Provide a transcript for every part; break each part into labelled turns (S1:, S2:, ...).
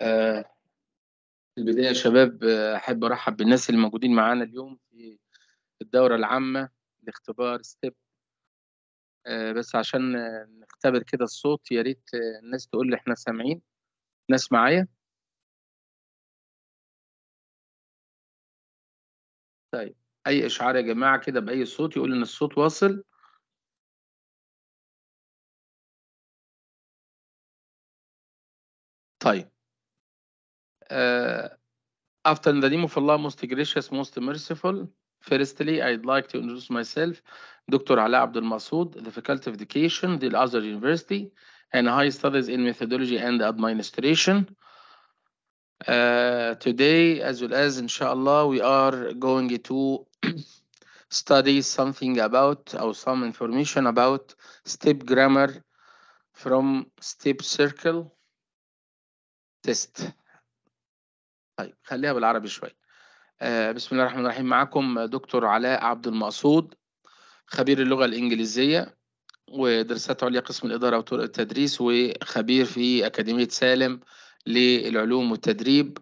S1: في البداية يا شباب آه، أحب أرحب بالناس اللي موجودين معانا اليوم في الدورة العامة لاختبار
S2: ستيب آه، بس عشان نختبر كده الصوت يا ريت آه، الناس تقول لي إحنا سامعين ناس معايا طيب أي إشعار يا جماعة كده بأي صوت يقول إن الصوت واصل طيب Uh,
S1: after in the name of Allah, most gracious, most merciful, Firstly, I'd like to introduce myself, Dr. Ala Abdul Masood, the Faculty of Education, the Al-Azhar University, and High Studies in Methodology and Administration. Uh, today, as well as inshallah, we are going to study something about or some information about step grammar from step circle test. طيب خليها بالعربي شوية آه، بسم الله الرحمن الرحيم معكم دكتور علاء عبد المقصود خبير اللغة الإنجليزية ودراسات عليا قسم الإدارة وطرق التدريس وخبير في أكاديمية سالم للعلوم والتدريب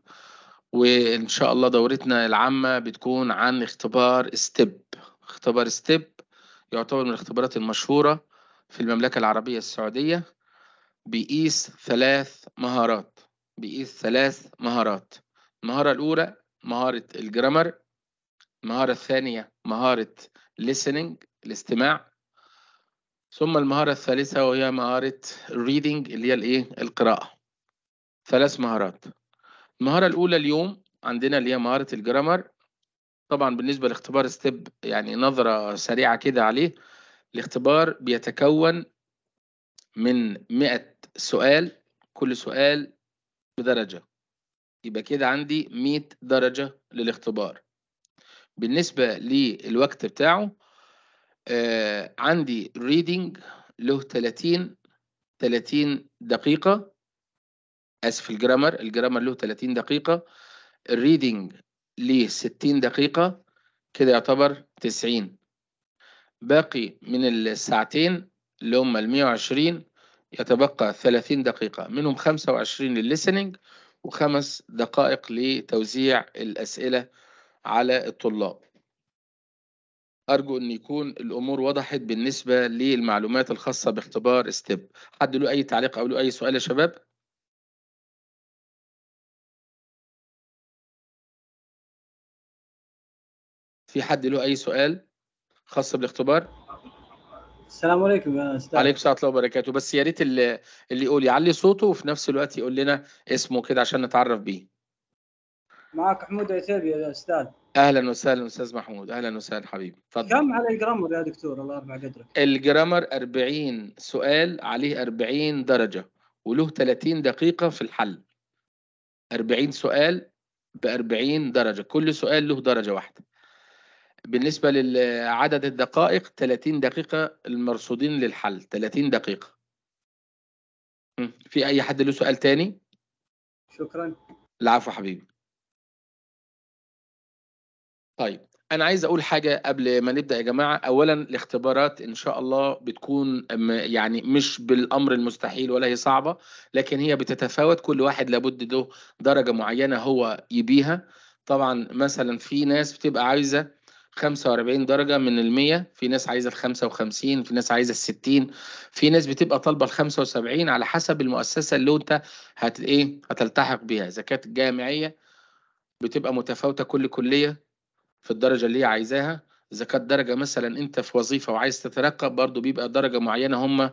S1: وإن شاء الله دورتنا العامة بتكون عن اختبار ستيب اختبار ستيب يعتبر من الاختبارات المشهورة في المملكة العربية السعودية بيقيس ثلاث مهارات بيقيس ثلاث مهارات المهارة الأولى مهارة الجرامر المهارة الثانية مهارة listening الاستماع ثم المهارة الثالثة وهي مهارة reading اللي هي الإيه القراءة ثلاث مهارات المهارة الأولى اليوم عندنا اللي هي مهارة الجرامر طبعا بالنسبة لاختبار ستيب يعني نظرة سريعة كده عليه الاختبار بيتكون من مئة سؤال كل سؤال بدرجة يبقى كده عندي 100 درجة للاختبار بالنسبة للوقت بتاعه آه عندي reading له 30 30 دقيقة اسف الجرامر الجرامر له 30 دقيقة الريدنج ليه 60 دقيقة كده يعتبر 90 باقي من الساعتين اللي هم ال 120 يتبقى 30 دقيقة منهم 25 للليسننج وخمس دقائق لتوزيع الأسئلة على الطلاب أرجو أن يكون الأمور وضحت بالنسبة للمعلومات الخاصة باختبار ستيب حد له أي تعليق أو له أي
S2: سؤال يا شباب؟ في حد له أي سؤال خاص بالاختبار؟
S3: السلام عليكم يا استاذ
S1: عليكم ورحمه الله وبركاته بس يا ريت اللي, اللي يقول يعلي صوته وفي نفس الوقت يقول لنا اسمه كده عشان نتعرف بيه
S3: معك حمود عتيبي يا استاذ اهلا وسهلا
S1: استاذ محمود اهلا وسهلا حبيبي
S3: اتفضل كم على الجرامر يا دكتور الله يرفع قدرك
S1: الجرامر 40 سؤال عليه 40 درجه وله 30 دقيقه في الحل 40 سؤال ب 40 درجه كل سؤال له درجه واحده بالنسبة لعدد الدقائق 30 دقيقة المرصودين للحل 30 دقيقة في أي حد له سؤال تاني؟ شكرا العفو حبيبي طيب أنا عايز أقول حاجة قبل ما نبدأ يا جماعة أولا الاختبارات إن شاء الله بتكون يعني مش بالأمر المستحيل ولا هي صعبة لكن هي بتتفاوت كل واحد لابد له درجة معينة هو يبيها طبعا مثلا في ناس بتبقى عايزة 45 درجة من المية في ناس عايزة ال 55 في ناس عايزة ال 60 في ناس بتبقى طالبة ال 75 على حسب المؤسسة اللي أنت هت إيه هتلتحق بيها زكاة الجامعية بتبقى متفاوتة كل كلية في الدرجة اللي هي عايزاها زكاة درجة مثلا أنت في وظيفة وعايز تترقى برضو بيبقى درجة معينة هم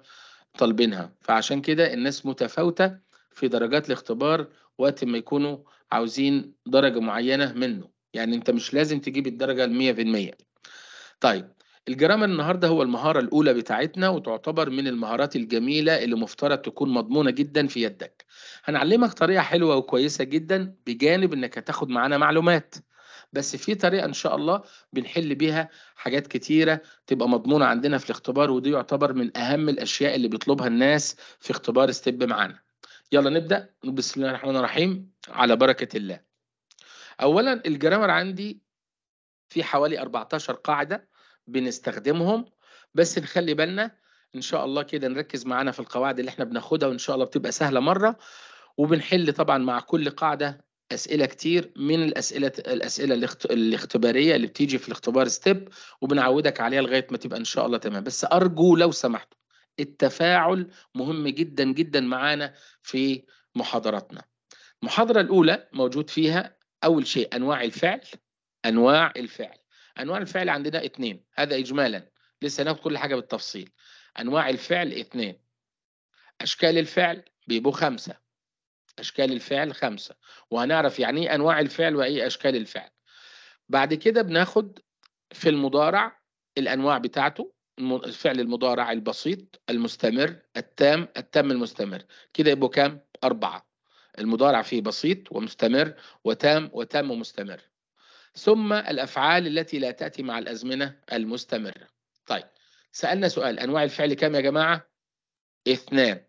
S1: طالبينها فعشان كده الناس متفاوتة في درجات الاختبار وقت ما يكونوا عاوزين درجة معينة منه يعني انت مش لازم تجيب الدرجه ال 100% طيب الجرامر النهارده هو المهاره الاولى بتاعتنا وتعتبر من المهارات الجميله اللي مفترض تكون مضمونه جدا في يدك هنعلمك طريقه حلوه وكويسه جدا بجانب انك هتاخد معانا معلومات بس في طريقه ان شاء الله بنحل بيها حاجات كتيره تبقى مضمونه عندنا في الاختبار ودي يعتبر من اهم الاشياء اللي بيطلبها الناس في اختبار ستيب معانا يلا نبدا بسم الله الرحمن الرحيم على بركه الله اولا الجرامر عندي في حوالي 14 قاعده بنستخدمهم بس نخلي بالنا ان شاء الله كده نركز معانا في القواعد اللي احنا بناخدها وان شاء الله بتبقى سهله مره وبنحل طبعا مع كل قاعده اسئله كتير من الاسئله الاسئله الاختباريه اللي بتيجي في الاختبار ستيب وبنعودك عليها لغايه ما تبقى ان شاء الله تمام بس ارجو لو سمحتوا التفاعل مهم جدا جدا معانا في محاضراتنا المحاضره الاولى موجود فيها أول شيء أنواع الفعل أنواع الفعل أنواع الفعل عندنا اثنين هذا إجمالا لسه ناخد كل حاجة بالتفصيل أنواع الفعل اثنين أشكال الفعل بيبقوا خمسة أشكال الفعل خمسة وهنعرف يعني إيه أنواع الفعل وإيه أشكال الفعل بعد كده بناخد في المضارع الأنواع بتاعته الفعل المضارع البسيط المستمر التام التام المستمر كده يبقوا كام؟ أربعة المضارع فيه بسيط ومستمر وتام وتام ومستمر ثم الأفعال التي لا تأتي مع الأزمنة المستمرة طيب سألنا سؤال أنواع الفعل كم يا جماعة؟ اثنان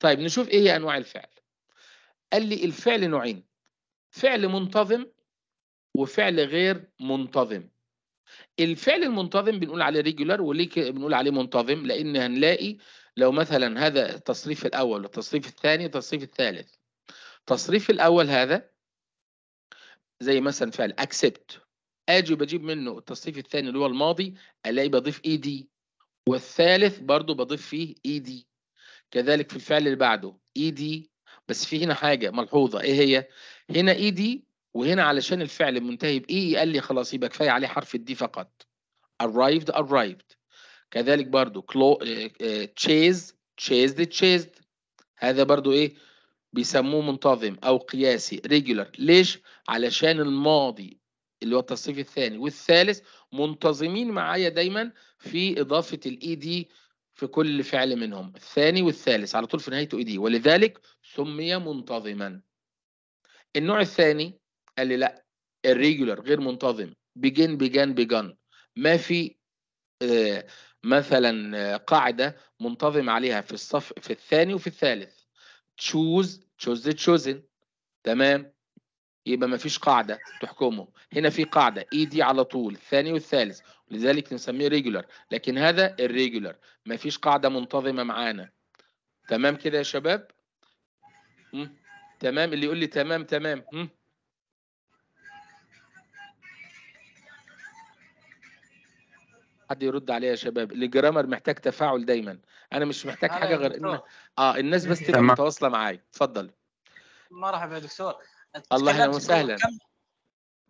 S1: طيب نشوف إيه هي أنواع الفعل قال لي الفعل نوعين فعل منتظم وفعل غير منتظم الفعل المنتظم بنقول عليه ريجولر وليه بنقول عليه منتظم لان هنلاقي لو مثلا هذا التصريف الأول والتصريف الثاني والتصريف الثالث التصريف الأول هذا زي مثلا فعل accept أجي بجيب منه التصريف الثاني اللي هو الماضي ألاقي بضيف ed والثالث برضو بضيف فيه ed كذلك في الفعل اللي بعده ed بس في هنا حاجة ملحوظة إيه هي؟ هنا ed وهنا علشان الفعل منتهي بإي قال لي خلاص يبقى كفاية عليه حرف الدي فقط arrived arrived كذلك برضو كلو تشيز تشيز تشيز هذا برضو ايه بيسموه منتظم او قياسي ريجولار ليش علشان الماضي اللي هو التصريف الثاني والثالث منتظمين معايا دايما في اضافه الاي دي e في كل فعل منهم الثاني والثالث على طول في نهايته اي e دي ولذلك سمي منتظما النوع الثاني قال لي لا الريجولار غير منتظم بيجن بيجان بيجان ما في آه، مثلا قاعدة منتظم عليها في الصف في الثاني وفي الثالث تشوز تشوز تشوزن تمام يبقى ما فيش قاعدة تحكمه هنا في قاعدة اي e دي على طول الثاني والثالث لذلك نسميه ريجولار لكن هذا الريجولار ما فيش قاعدة منتظمة معانا تمام كده يا شباب تمام اللي يقول لي تمام تمام حد يرد عليا يا شباب الجرامر محتاج تفاعل دايما انا مش محتاج حاجه غير ان اه الناس بس تبقى متواصله معايا اتفضل
S3: مرحبا يا دكتور
S1: الله اهلا وسهلا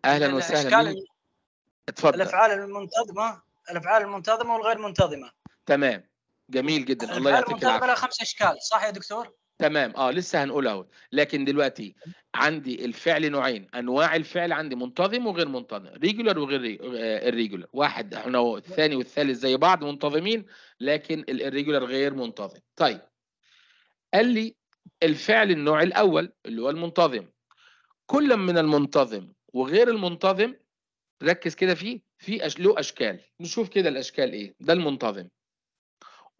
S1: اهلا وسهلا
S3: اتفضل الافعال المنتظمه الافعال المنتظمه والغير منتظمه
S1: تمام جميل جدا الله يعطيك العافيه الافعال المنتظمه
S3: خمس اشكال صح يا دكتور
S1: تمام اه لسه هنقول اهو لكن دلوقتي عندي الفعل نوعين انواع الفعل عندي منتظم وغير منتظم ريجولر وغير الريجولر آه، واحد احنا الثاني والثالث زي بعض منتظمين لكن الريجولر غير منتظم طيب قال لي الفعل النوع الاول اللي هو المنتظم كل من المنتظم وغير المنتظم ركز كده فيه في له اشكال نشوف كده الاشكال ايه ده المنتظم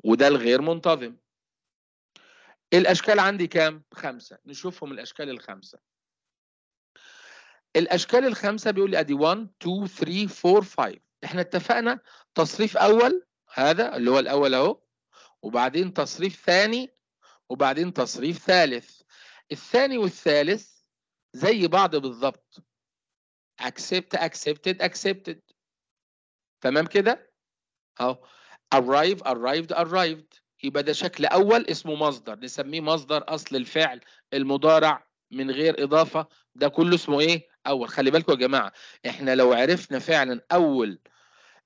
S1: وده الغير منتظم الأشكال عندي كام؟ خمسة نشوفهم الأشكال الخمسة الأشكال الخمسة بيقول لي أدي 1 2 3 4 5 احنا اتفقنا تصريف أول هذا اللي هو الأول أهو وبعدين تصريف ثاني وبعدين تصريف ثالث الثاني والثالث زي بعض بالظبط accept accepted accepted تمام كده اهو arrive arrived arrived يبقى ده شكل أول اسمه مصدر نسميه مصدر أصل الفعل المضارع من غير إضافة ده كله اسمه إيه؟ أول خلي بالكم يا جماعة إحنا لو عرفنا فعلا أول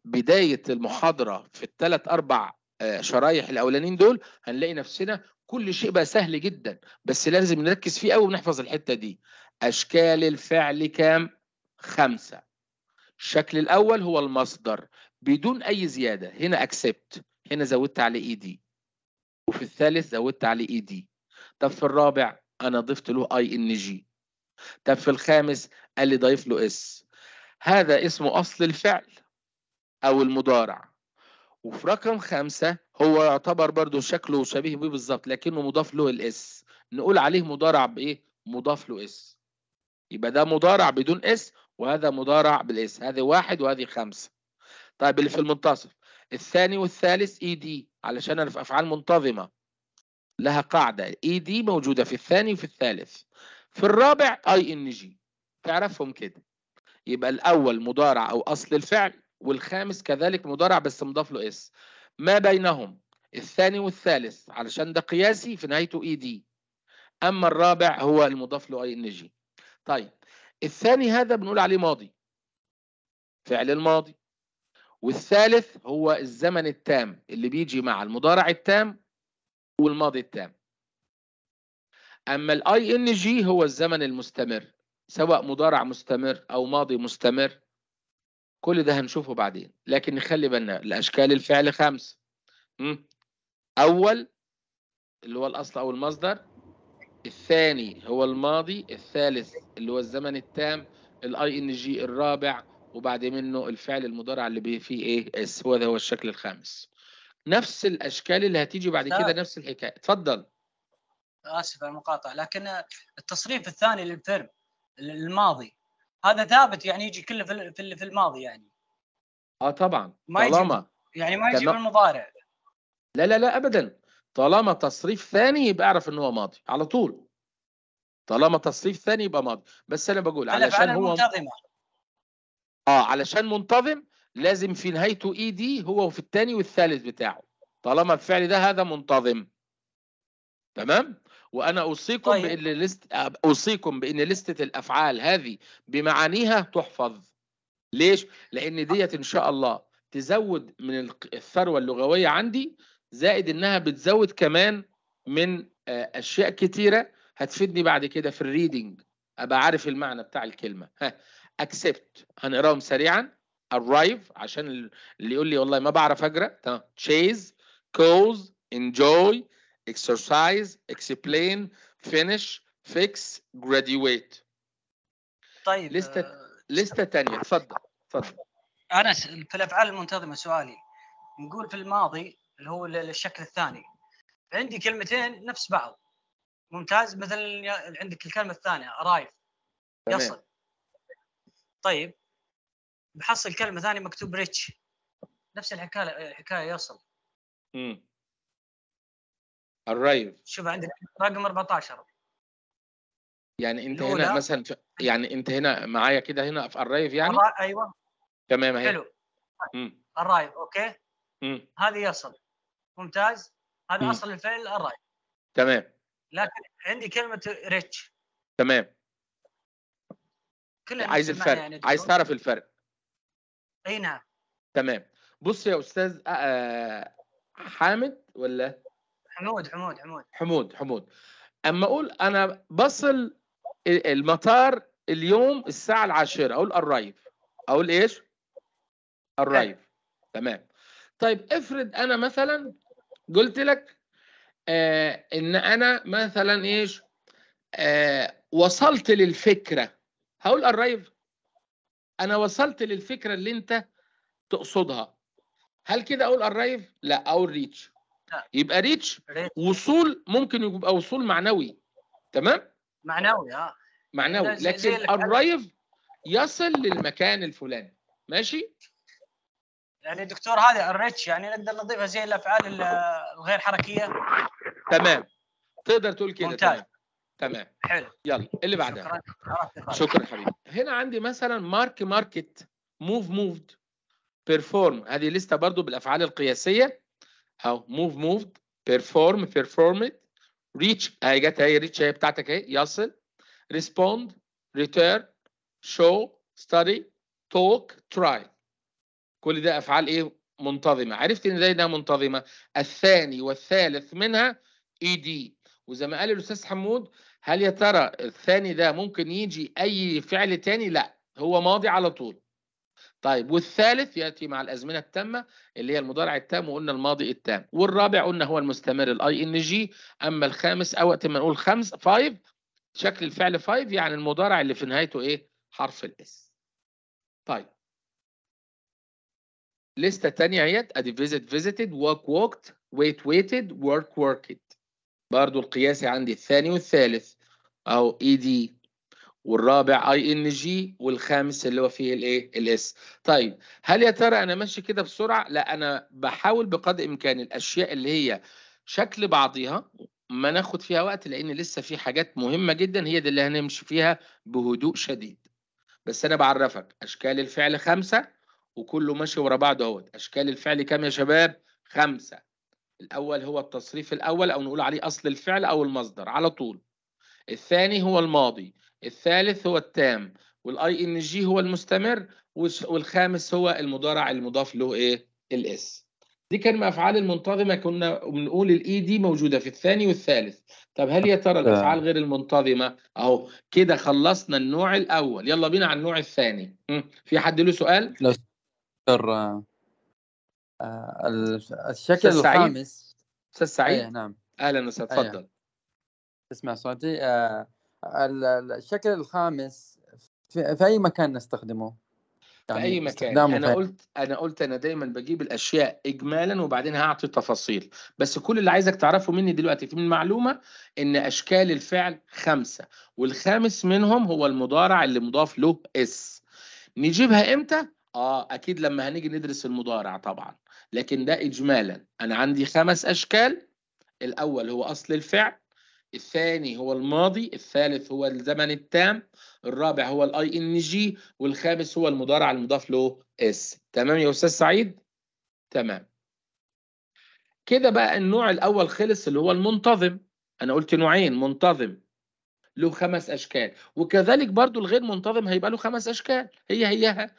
S1: بداية المحاضرة في الثلاث أربع آه، شرايح الأولانيين دول هنلاقي نفسنا كل شيء بقى سهل جدا بس لازم نركز فيه قوي ونحفظ الحتة دي أشكال الفعل كام؟ خمسة الشكل الأول هو المصدر بدون أي زيادة هنا أكسبت هنا زودت على إيدي وفي الثالث زودت عليه اي دي طب في الرابع انا ضفت له اي ان جي طب في الخامس قال لي ضيف له اس هذا اسمه اصل الفعل او المضارع وفي رقم خمسة هو يعتبر برضه شكله شبيه بيه بالظبط لكنه مضاف له الاس نقول عليه مضارع بايه مضاف له اس يبقى ده مضارع بدون اس وهذا مضارع بالاس هذه واحد وهذه خمسة طيب اللي في المنتصف الثاني والثالث اي e دي علشان انا في افعال منتظمه لها قاعده اي e دي موجوده في الثاني وفي الثالث في الرابع اي ان جي تعرفهم كده يبقى الاول مضارع او اصل الفعل والخامس كذلك مضارع بس مضاف له اس ما بينهم الثاني والثالث علشان ده قياسي في نهايته اي e دي اما الرابع هو المضاف له اي ان جي طيب الثاني هذا بنقول عليه ماضي فعل الماضي والثالث هو الزمن التام اللي بيجي مع المضارع التام والماضي التام اما الاي ان جي هو الزمن المستمر سواء مضارع مستمر او ماضي مستمر كل ده هنشوفه بعدين لكن نخلي بالنا الاشكال الفعل خمس اول اللي هو الاصل او المصدر الثاني هو الماضي الثالث اللي هو الزمن التام الاي ان جي الرابع وبعد منه الفعل المضارع اللي فيه ايه اس هو ده هو الشكل الخامس نفس الاشكال اللي هتيجي بعد كده نفس الحكايه اتفضل
S3: اسف على المقاطعه لكن التصريف الثاني للفيرب الماضي هذا ثابت يعني يجي كله في في الماضي يعني
S1: اه طبعا ما طالما
S3: يعني ما يجي بالمضارع
S1: لا لا لا ابدا طالما تصريف ثاني يبقى اعرف ان هو ماضي على طول طالما تصريف ثاني يبقى ماضي بس انا بقول علشان هو منتظمه اه علشان منتظم لازم في نهايته اي e دي هو وفي الثاني والثالث بتاعه طالما الفعل ده هذا منتظم تمام وانا اوصيكم طيب. بان لست آه، اوصيكم بان لسته الافعال هذه بمعانيها تحفظ ليش لان ديت ان شاء الله تزود من الثروه اللغويه عندي زائد انها بتزود كمان من آه، اشياء كتيره هتفيدني بعد كده في الريدنج ابقى عارف المعنى بتاع الكلمه ها accept هنقراهم سريعا arrive عشان اللي يقول لي والله ما بعرف اقرا تمام chase cause enjoy exercise explain finish fix graduate طيب لستة آه، لستة ثانية تفضل تفضل
S3: انا في الافعال المنتظمة سؤالي نقول في الماضي اللي هو الشكل الثاني عندي كلمتين نفس بعض ممتاز مثلا عندك الكلمة الثانية arrive يصل طيب بحصل كلمه ثانيه مكتوب ريتش نفس الحكايه الحكايه يصل
S2: امم الرايف
S3: شوف عندك رقم 14
S1: يعني انت هنا مثلا يعني انت هنا معايا كده هنا في الرايف يعني ايوه تمام اهي حلو
S3: الرايف اوكي مم. هذه يصل ممتاز هذا مم. اصل الفعل الرايف تمام لكن عندي كلمه ريتش تمام كلها عايز الفرق يعني
S1: عايز تعرف الفرق اي نعم تمام بص يا استاذ حامد ولا حمود حمود حمود حمود حمود اما اقول انا بصل المطار اليوم الساعه العاشرة اقول ارايف اقول ايش ارايف تمام طيب افرض انا مثلا قلت لك آه ان انا مثلا ايش آه وصلت للفكره هقول ارايف انا وصلت للفكره اللي انت تقصدها هل كده اقول ارايف لا اقول ريتش يبقى ريتش وصول ممكن يبقى وصول معنوي تمام
S3: معنوي اه
S1: معنوي لكن ارايف يصل للمكان الفلاني
S3: ماشي يعني دكتور هذه الريتش يعني نقدر نضيفها زي الافعال الغير حركيه
S1: تمام تقدر تقول كده ممتاز تمام. تمام حلو يلا اللي بعدها شكرا حبيبي هنا عندي مثلا مارك ماركت موف موفد بيرفورم هذه لسته برضو بالافعال القياسيه اهو موف موفد بيرفورم بيرفورم ريتش اهي جت اهي ريتش اهي بتاعتك اهي يصل ريسبوند ريتيرن شو ستادي توك تراي كل ده افعال ايه منتظمه عرفت ان ده منتظمه الثاني والثالث منها اي e دي وزي ما قال الاستاذ حمود هل يا ترى الثاني ده ممكن يجي أي فعل تاني؟ لا هو ماضي على طول طيب والثالث يأتي مع الأزمنة التامة اللي هي المضارع التام وقلنا الماضي التام والرابع قلنا هو المستمر الاي ان جي أما الخامس أو وقت ما نقول خمس فايف شكل الفعل فايف يعني المضارع اللي في نهايته إيه حرف الاس طيب لستة تانية اهيت ادي فيزيت فيزيتد ووك ووكت ويت ويتد ورك وركت برضو القياسي عندي الثاني والثالث أو إي دي والرابع اي ان جي والخامس اللي هو فيه الايه الاس طيب هل يا ترى انا ماشي كده بسرعه لا انا بحاول بقدر امكان الاشياء اللي هي شكل بعضيها ما ناخد فيها وقت لان لسه في حاجات مهمه جدا هي دي اللي هنمشي فيها بهدوء شديد بس انا بعرفك اشكال الفعل خمسه وكله ماشي ورا بعض اهوت اشكال الفعل كام يا شباب خمسه الأول هو التصريف الأول أو نقول عليه أصل الفعل أو المصدر على طول الثاني هو الماضي الثالث هو التام والاي ان جي هو المستمر والخامس هو المضارع المضاف له ايه الاس دي كان افعال المنتظمه كنا بنقول الاي e دي موجوده في الثاني والثالث طب هل يا ترى آه. الافعال غير المنتظمه اهو كده خلصنا النوع الاول يلا بينا على النوع الثاني في حد له سؤال لا آه، الشكل الخامس استاذ سعيد أيه نعم اهلا استاذ إيه. تفضل أيه. تسمع صوتي آه، الشكل الخامس
S3: في, اي مكان نستخدمه يعني في اي مكان انا فيه. قلت
S1: انا قلت انا دايما بجيب الاشياء اجمالا وبعدين هعطي تفاصيل بس كل اللي عايزك تعرفه مني دلوقتي في من معلومه ان اشكال الفعل خمسه والخامس منهم هو المضارع اللي مضاف له اس نجيبها امتى اه اكيد لما هنيجي ندرس المضارع طبعا لكن ده إجمالا أنا عندي خمس أشكال الأول هو أصل الفعل الثاني هو الماضي الثالث هو الزمن التام الرابع هو الاي ان جي والخامس هو المضارع المضاف له اس تمام يا استاذ سعيد تمام كده بقى النوع الاول خلص اللي هو المنتظم انا قلت نوعين منتظم له خمس اشكال وكذلك برضو الغير منتظم هيبقى له خمس اشكال هي هيها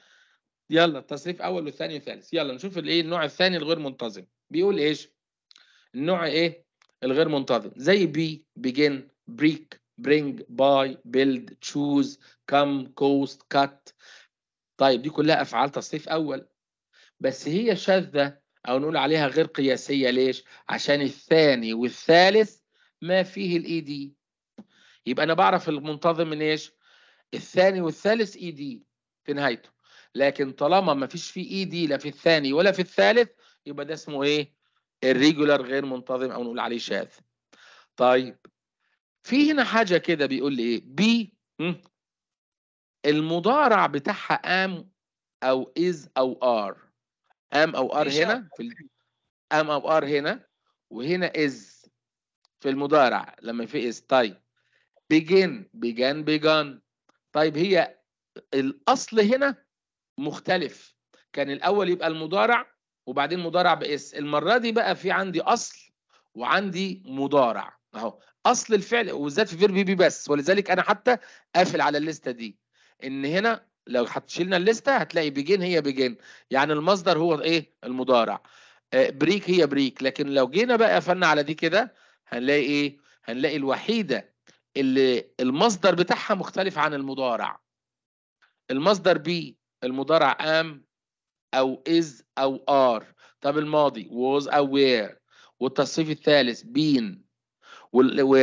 S1: يلا تصريف اول وثاني وثالث يلا نشوف الايه النوع الثاني الغير منتظم بيقول ايش النوع ايه الغير منتظم زي بي بيجن بريك برينج باي بيلد تشوز كم كوست كات طيب دي كلها افعال تصريف اول بس هي شاذه او نقول عليها غير قياسيه ليش عشان الثاني والثالث ما فيه الاي دي e يبقى انا بعرف المنتظم من ايش الثاني والثالث اي e دي في نهايته لكن طالما ما فيش في اي e دي لا في الثاني ولا في الثالث يبقى ده اسمه ايه الريجولار غير منتظم او نقول عليه شاذ طيب في هنا حاجه كده بيقول لي ايه بي المضارع بتاعها ام او از او ار ام او ار هنا في ام او ار هنا وهنا از في المضارع لما في از طيب بيجن بيجان بيجان طيب هي الاصل هنا مختلف كان الاول يبقى المضارع وبعدين مضارع باس المره دي بقى في عندي اصل وعندي مضارع اهو اصل الفعل وبالذات في فيرب بي بس ولذلك انا حتى قافل على الليسته دي ان هنا لو شلنا الليسته هتلاقي بيجين هي بيجين يعني المصدر هو ايه المضارع بريك آه، هي بريك لكن لو جينا بقى قفلنا على دي كده هنلاقي ايه هنلاقي الوحيده اللي المصدر بتاعها مختلف عن المضارع المصدر بي المضارع ام أو از أو ار طب الماضي was أو والتصريف الثالث been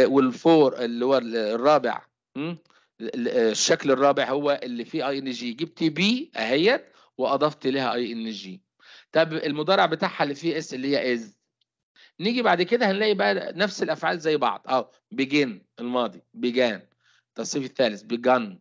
S1: والفور اللي هو الرابع الشكل الرابع هو اللي فيه اي ان جي جبت بي اهيت واضفت لها اي ان جي طب المضارع بتاعها اللي فيه اس اللي هي از نيجي بعد كده هنلاقي بقى نفس الافعال زي بعض اه بيجن الماضي بيجان التصريف الثالث بيجن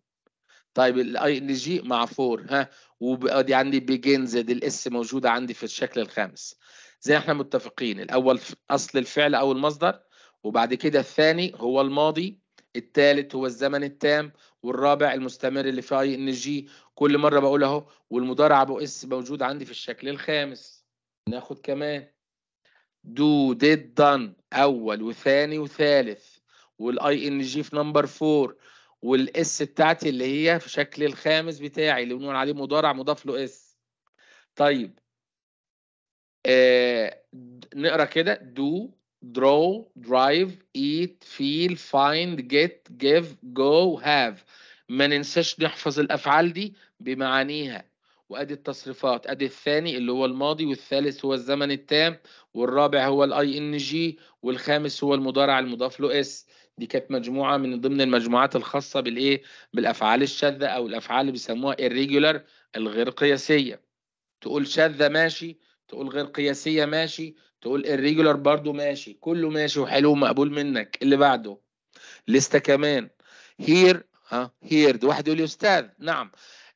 S1: طيب الاي ان جي مع 4 ها ودي آه، عندي بيجنز دي الاس موجوده عندي في الشكل الخامس زي احنا متفقين الاول اصل الفعل او المصدر وبعد كده الثاني هو الماضي الثالث هو الزمن التام والرابع المستمر اللي في اي ان جي كل مره بقول اهو والمضارع ابو اس موجود عندي في الشكل الخامس ناخد كمان دو ديد دان اول وثاني وثالث والاي ان جي في نمبر 4 والاس بتاعتي اللي هي في شكل الخامس بتاعي اللي بنقول عليه مضارع مضاف له اس طيب آه نقرا كده دو draw drive eat feel find get give go have ما ننساش نحفظ الافعال دي بمعانيها وادي التصريفات ادي الثاني اللي هو الماضي والثالث هو الزمن التام والرابع هو الاي ان جي والخامس هو المضارع المضاف له اس دي كانت مجموعه من ضمن المجموعات الخاصه بالايه بالافعال الشاذه او الافعال اللي بيسموها irregular الغير قياسيه تقول شاذه ماشي تقول غير قياسيه ماشي تقول irregular برضو ماشي كله ماشي وحلو ومقبول منك اللي بعده لسته كمان هير ها هيرد واحد يقول استاذ نعم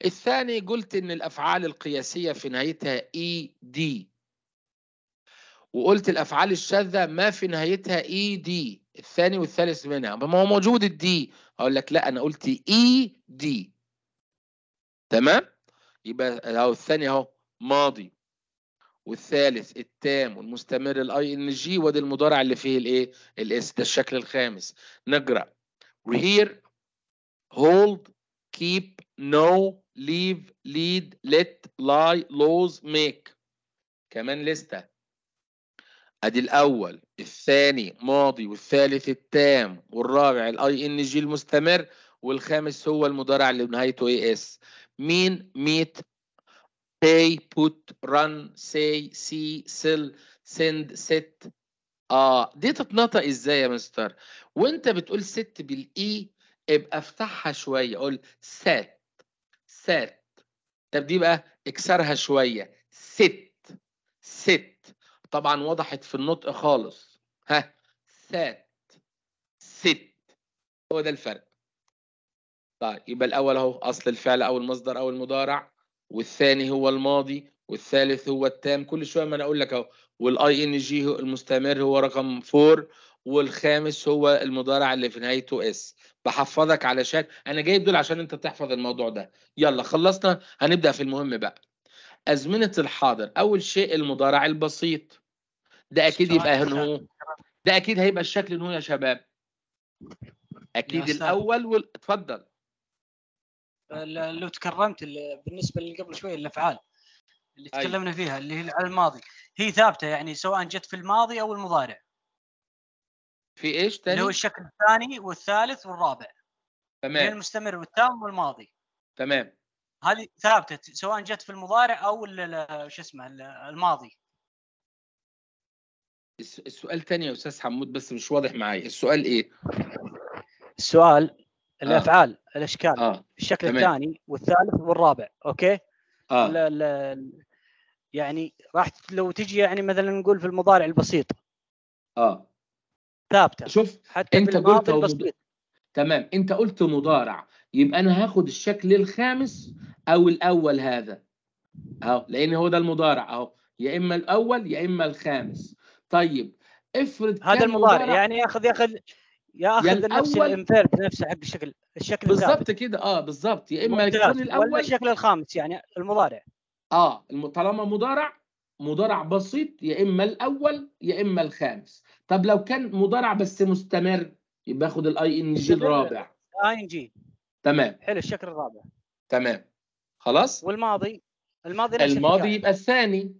S1: الثاني قلت ان الافعال القياسيه في نهايتها اي e دي وقلت الافعال الشاذه ما في نهايتها اي e دي الثاني والثالث منها ما هو موجود الدي اقول لك لا انا قلت اي e دي تمام يبقى اهو الثاني اهو ماضي والثالث التام والمستمر الاي ان جي وادي المضارع اللي فيه الايه الاس ده الشكل الخامس نقرا وهير هولد كيب نو ليف ليد ليت لاي لوز ميك كمان لسته ادي الاول الثاني ماضي والثالث التام والرابع الاي ان جي المستمر والخامس هو المضارع اللي بنهايته اي اس مين ميت باي بوت رن سي سي سيل سند ست اه دي تتنطق ازاي يا مستر وانت بتقول ست بالاي e، ابقى افتحها شويه قول سات سات طب دي بقى اكسرها شويه ست ست طبعا وضحت في النطق خالص ها سات ست هو ده الفرق طيب يبقى الأول أهو أصل الفعل أو المصدر أو المضارع والثاني هو الماضي والثالث هو التام كل شوية ما أنا أقول لك أهو والأي إن جي المستمر هو رقم 4 والخامس هو المضارع اللي في نهايته اس بحفظك علشان انا جايب دول عشان انت تحفظ الموضوع ده يلا خلصنا هنبدا في المهم بقى ازمنه الحاضر اول شيء المضارع البسيط ده اكيد يبقى هنا هو ده اكيد هيبقى الشكل انه يا شباب اكيد يا الاول
S3: وال... اتفضل لو تكرمت بالنسبه اللي قبل شويه الافعال اللي أيوة. تكلمنا فيها اللي هي على الماضي هي ثابته يعني سواء جت في الماضي او المضارع في ايش تاني؟ اللي هو الشكل الثاني والثالث والرابع تمام المستمر والتام والماضي تمام هذه ثابته سواء جت في المضارع او شو اسمه الماضي
S1: السؤال تاني يا استاذ حمود بس مش واضح معايا السؤال ايه
S3: السؤال الافعال آه. الاشكال آه. الشكل الثاني والثالث والرابع اوكي آه. لا لا يعني راح لو تجي يعني مثلا نقول في المضارع البسيط اه ثابته شوف حتى انت قلت البسيط
S1: تمام انت قلت مضارع يبقى انا هاخد الشكل الخامس او الاول هذا اهو لان هو ده المضارع اهو يا اما الاول يا اما الخامس طيب افرض هذا المضارع يعني ياخذ ياخذ ياخذ يعني نفس الانفيرت نفسه حق الشكل الشكل بالضبط كده اه بالضبط يا اما يكون الاول ولا الشكل الخامس يعني المضارع اه طالما مضارع مضارع بسيط يا اما الاول يا اما الخامس طب لو كان مضارع بس مستمر يبقى اخد الاي ان جي الرابع اي ان جي تمام
S3: حلو الشكل الرابع
S1: تمام خلاص
S3: والماضي الماضي الماضي يبقى الثاني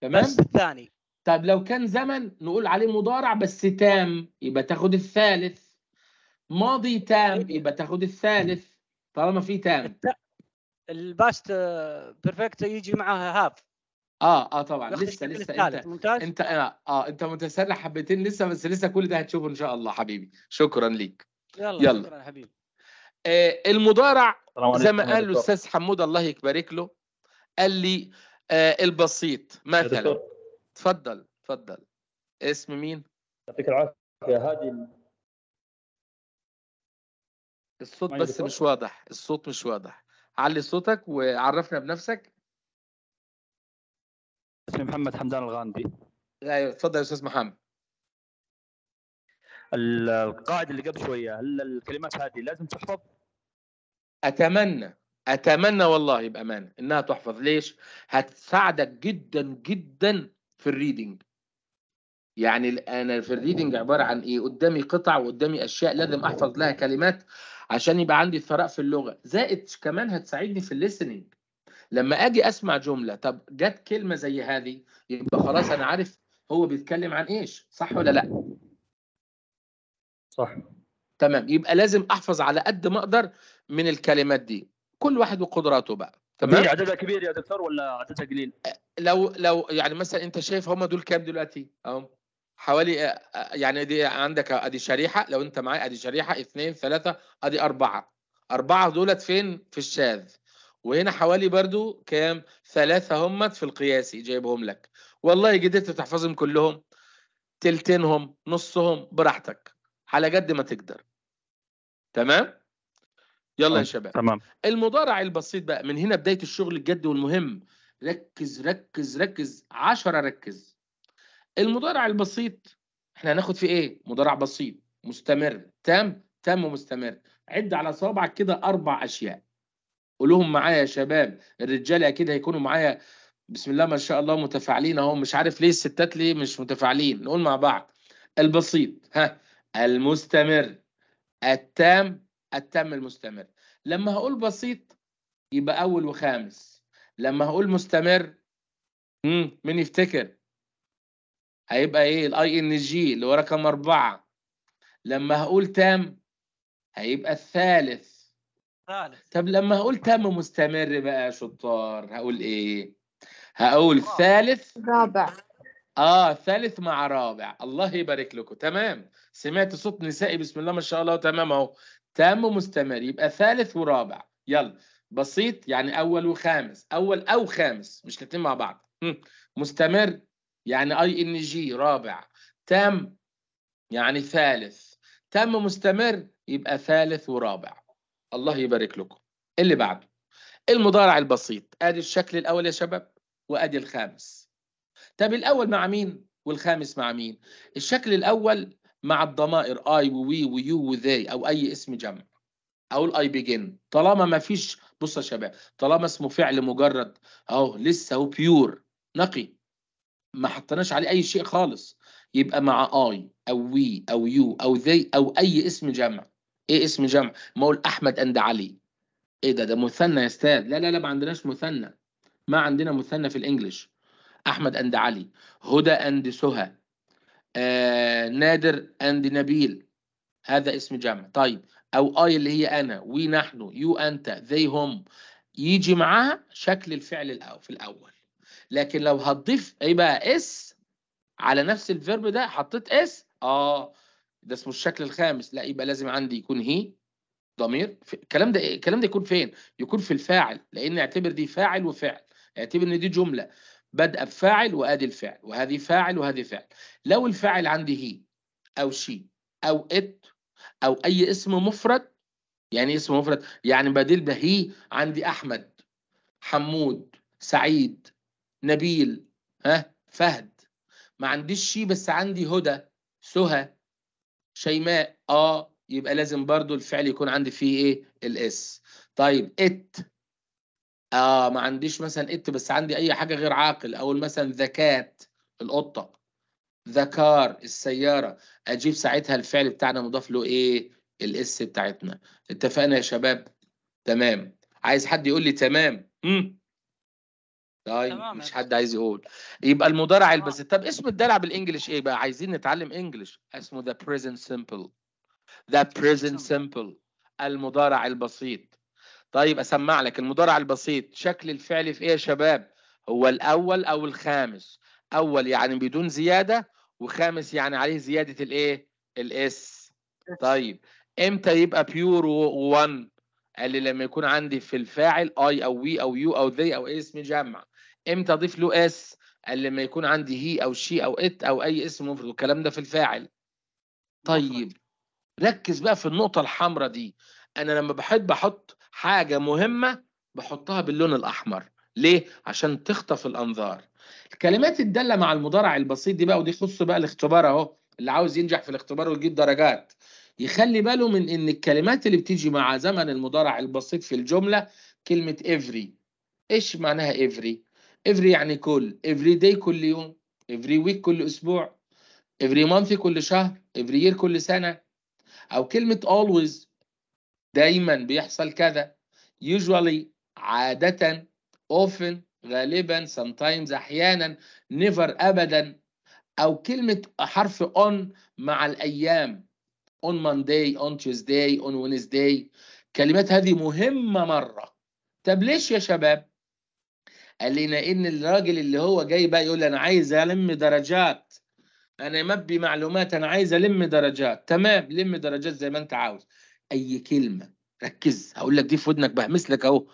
S1: تمام بس الثاني طب لو كان زمن نقول عليه مضارع بس تام يبقى تاخد الثالث ماضي تام يبقى تاخد الثالث طالما في تام الباست بيرفكت آه، يجي معاه هاف اه اه طبعا لسه لسه انت ممتاز. انت آه, اه انت متسلح حبتين لسه بس لسه كل ده هتشوفه ان شاء الله حبيبي شكرا ليك
S3: يلا, يلا. شكرا حبيبي
S1: آه، المضارع زي ما قال الاستاذ حمود الله يبارك له قال لي آه، البسيط مثلا تفضل تفضل اسم مين؟ يعطيك العافيه
S2: هادي
S1: الصوت بس مش واضح الصوت مش واضح علي صوتك وعرفنا بنفسك اسمي محمد حمدان الغاندي ايوه تفضل يا استاذ محمد القاعده اللي قبل شويه هل الكلمات هذه لازم تحفظ؟ اتمنى اتمنى والله بامانه انها تحفظ ليش هتساعدك جدا جدا في الريدنج يعني انا في الريدنج عباره عن ايه قدامي قطع وقدامي اشياء لازم احفظ لها كلمات عشان يبقى عندي ثراء في اللغه زائد كمان هتساعدني في الليسننج لما اجي اسمع جمله طب جت كلمه زي هذه يبقى خلاص انا عارف هو بيتكلم عن ايش صح ولا لا صح تمام يبقى لازم احفظ على قد ما اقدر من الكلمات دي كل واحد وقدراته بقى تمام عددها كبير يا دكتور ولا عددها قليل؟ لو لو يعني مثلا انت شايف هم دول كام دلوقتي؟ اهم حوالي يعني دي عندك ادي شريحه لو انت معايا ادي شريحه اثنين ثلاثه ادي اربعه اربعه دولت فين؟ في الشاذ وهنا حوالي برضو كام؟ ثلاثه هم في القياسي جايبهم لك والله قدرت تحفظهم كلهم تلتينهم نصهم براحتك على قد ما تقدر تمام؟ يلا يا شباب تمام المضارع البسيط بقى من هنا بدايه الشغل الجد والمهم ركز ركز ركز 10 ركز المضارع البسيط احنا هناخد فيه ايه مضارع بسيط مستمر تام تام ومستمر عد على صوابعك كده اربع اشياء قولهم معايا يا شباب الرجاله اكيد هيكونوا معايا بسم الله ما شاء الله متفاعلين اهو مش عارف ليه الستات ليه مش متفاعلين نقول مع بعض البسيط ها المستمر التام التام المستمر لما هقول بسيط يبقى أول وخامس لما هقول مستمر من مين يفتكر هيبقى ايه الاي ان جي اللي هو رقم أربعة لما هقول تام هيبقى الثالث ثالث طب لما هقول تام مستمر بقى يا شطار هقول ايه هقول ثالث رابع اه ثالث مع رابع الله يبارك لكم تمام سمعت صوت نسائي بسم الله ما شاء الله تمام اهو تام ومستمر يبقى ثالث ورابع يلا بسيط يعني أول وخامس أول أو خامس مش الاثنين مع بعض مستمر يعني أي إن جي رابع تام يعني ثالث تام مستمر يبقى ثالث ورابع الله يبارك لكم اللي بعده المضارع البسيط ادي الشكل الاول يا شباب وادي الخامس طب الاول مع مين والخامس مع مين الشكل الاول مع الضمائر اي وي ويو وذي او اي اسم جمع او الاي بيجن طالما ما فيش بص يا شباب طالما اسمه فعل مجرد اهو لسه هو بيور نقي ما حطيناش عليه اي شيء خالص يبقى مع اي او وي او يو او ذي او اي اسم جمع ايه اسم جمع ما اقول احمد اند علي ايه ده ده مثنى يا استاذ لا لا لا ما عندناش مثنى ما عندنا مثنى في الانجليش احمد اند علي هدى اند سهى آه، نادر اند نبيل هذا اسم جمع طيب او اي اللي هي انا وي نحن يو انت ذي هم يجي معاها شكل الفعل الاول في الاول لكن لو هتضيف ايه بقى اس على نفس الفيرب ده حطيت اس اه ده اسمه الشكل الخامس لا يبقى لازم عندي يكون هي ضمير الكلام ده الكلام ده يكون فين يكون في الفاعل لان اعتبر دي فاعل وفعل اعتبر ان دي جمله بدأ بفاعل وآدي الفعل وهذه فاعل وهذه فعل لو الفاعل عندي هي أو شي أو إت أو أي اسم مفرد يعني اسم مفرد يعني بديل بهي عندي أحمد حمود سعيد نبيل ها فهد ما عنديش شي بس عندي هدى سهى شيماء اه يبقى لازم برضو الفعل يكون عندي فيه ايه الاس طيب ات اه ما عنديش مثلا ات بس عندي اي حاجه غير عاقل اقول مثلا ذكات القطه ذكار السياره اجيب ساعتها الفعل بتاعنا مضاف له ايه الاس بتاعتنا اتفقنا يا شباب تمام عايز حد يقول لي تمام امم طيب مش حد عايز يقول يبقى المضارع البس طب اسم الدلع بالانجلش ايه بقى عايزين نتعلم انجلش اسمه ذا بريزنت سمبل ذا بريزنت سمبل المضارع البسيط طيب اسمع لك المضارع البسيط شكل الفعل في ايه يا شباب هو الاول او الخامس اول يعني بدون زياده وخامس يعني عليه زياده الايه الاس طيب امتى يبقى بيور وان قال لي لما يكون عندي في الفاعل اي او وي او يو او ذي او اسم جمع امتى اضيف له اس قال لما يكون عندي هي او شي او ات او اي اسم مفرد والكلام ده في الفاعل طيب ركز بقى في النقطه الحمراء دي انا لما بحب احط حاجة مهمة بحطها باللون الأحمر ليه؟ عشان تخطف الأنظار الكلمات الدالة مع المضارع البسيط دي بقى ودي خص بقى الاختبار أهو اللي عاوز ينجح في الاختبار ويجيب درجات يخلي باله من ان الكلمات اللي بتيجي مع زمن المضارع البسيط في الجملة كلمة every ايش معناها every every يعني كل every day كل يوم every week كل اسبوع every month كل شهر every year كل سنة او كلمة always دايما بيحصل كذا usually عادة often غالبا sometimes أحيانا never أبدا أو كلمة حرف on مع الأيام on Monday on Tuesday on Wednesday كلمات هذه مهمة مرة طب ليش يا شباب قال لنا ان الراجل اللي هو جاي بقى يقول انا عايز الم درجات انا مبي معلومات انا عايز الم درجات تمام لم درجات زي ما انت عاوز أي كلمة ركز هقول لك دي في ودنك بقى لك أهو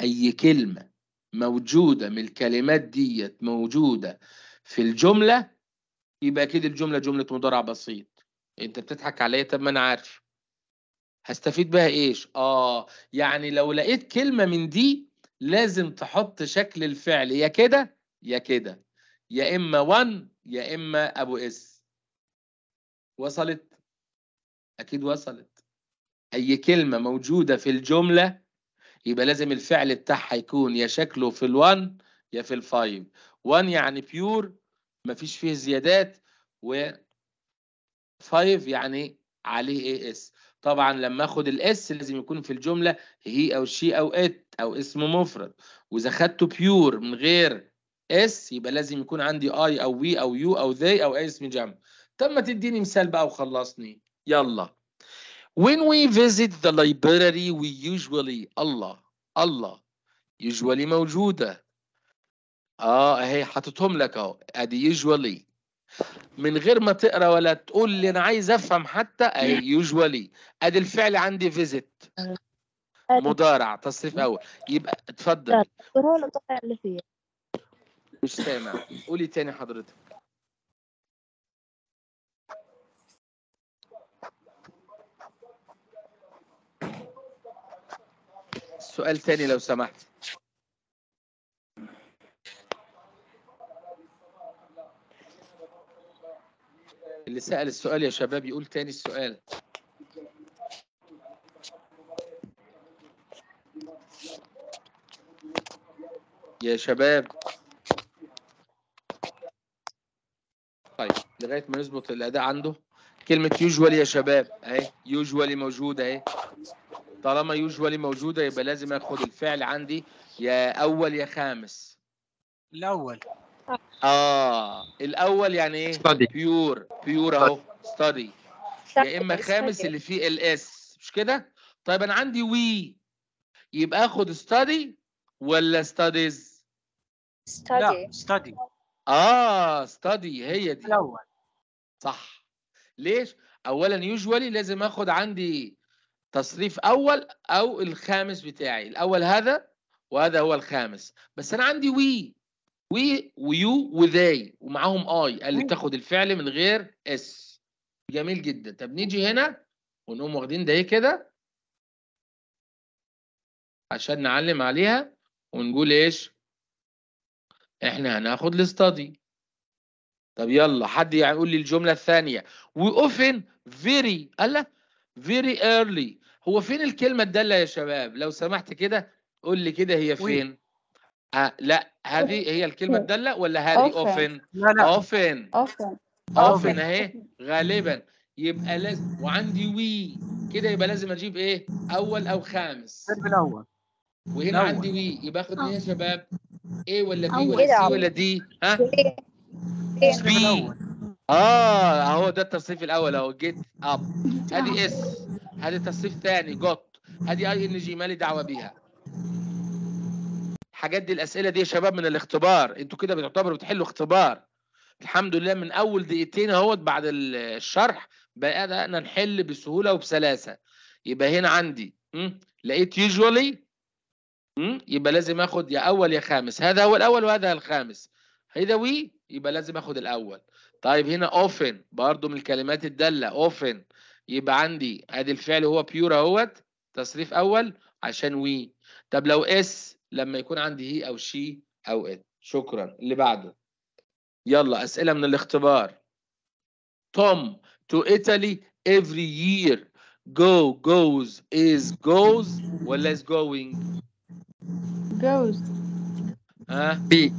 S1: أي كلمة موجودة من الكلمات ديت موجودة في الجملة يبقى أكيد الجملة جملة مضارع بسيط أنت بتضحك عليا طب ما أنا عارف هستفيد بها إيش؟ آه يعني لو لقيت كلمة من دي لازم تحط شكل الفعل يا كده يا كده يا إما وان يا إما أبو إس وصلت؟ أكيد وصلت أي كلمة موجودة في الجملة يبقى لازم الفعل بتاعها يكون يا شكله في الوان يا في الفايف وان يعني بيور مفيش فيه زيادات و فايف يعني عليه ايه اس طبعا لما اخد الاس لازم يكون في الجمله هي او شي او ات او اسم مفرد واذا خدته بيور من غير اس يبقى لازم يكون عندي اي او وي او يو او ذي او اي اسم جمع طب ما تديني مثال بقى وخلصني يلا When we visit the library, we usually الله الله usually موجودة اه اهي حطتهم لك اهو ادي usually من غير ما تقرا ولا تقول لي انا عايز افهم حتى اهي usually ادي الفعل عندي visit مضارع تصريف اول يبقى اتفضل طيب، مش سامع قولي تاني حضرتك
S2: سؤال تاني لو
S1: سمحت اللي سأل السؤال يا شباب يقول تاني السؤال يا شباب طيب لغايه ما نظبط الاداء عنده كلمه يوجوال يا شباب اهي يوجوالي موجوده اهي طالما يوجوالي موجوده يبقى لازم اخد الفعل عندي يا اول يا خامس
S3: الاول اه
S1: الاول يعني ايه بيور بيور اهو ستادي يا اما خامس اللي فيه الاس مش كده طيب انا عندي وي يبقى اخد ستادي ولا ستاديز ستادي ستادي اه ستادي هي دي الاول صح ليش اولا يوجوالي لازم اخد عندي تصريف اول او الخامس بتاعي الاول هذا وهذا هو الخامس بس انا عندي وي وي ويو وذاي ومعاهم اي اللي بتاخد الفعل من غير اس جميل جدا طب نيجي هنا ونقوم واخدين ده كده عشان نعلم عليها ونقول ايش احنا هناخد الاستادي طب يلا حد يقول لي الجمله الثانيه وي اوفن فيري قال very early هو فين الكلمة الدالة يا شباب لو سمحت كده قول لي كده هي فين آه لا هذه هي الكلمة الدالة ولا هذه اوفن اوفن اوفن اهي غالبا يبقى لازم وعندي وي كده يبقى لازم اجيب ايه اول او خامس الاول وهنا أول. عندي وي يبقى اخد ايه يا شباب ايه ولا بي ولا سي ولا دي ها بي اه اهو ده التصريف الاول اهو جيت اب ادي اس ادي تصريف ثاني جوت ادي اي ان جي مالي دعوه بيها الحاجات دي الاسئله دي يا شباب من الاختبار انتوا كده بتعتبروا بتحلوا اختبار الحمد لله من اول دقيقتين اهوت بعد الشرح بدانا نحل بسهوله وبسلاسه يبقى هنا عندي م? لقيت يوجوالي يبقى لازم اخد يا اول يا خامس هذا هو الاول وهذا الخامس هذا وي يبقى لازم اخد الاول طيب هنا often برضو من الكلمات الدالة often يبقى عندي ادي الفعل هو بيور اهوت تصريف اول عشان وي طب لو اس لما يكون عندي هي او شي او ات شكرا اللي بعده يلا اسئله من الاختبار توم to Italy every year go goes is goes ولا is going goes ها بي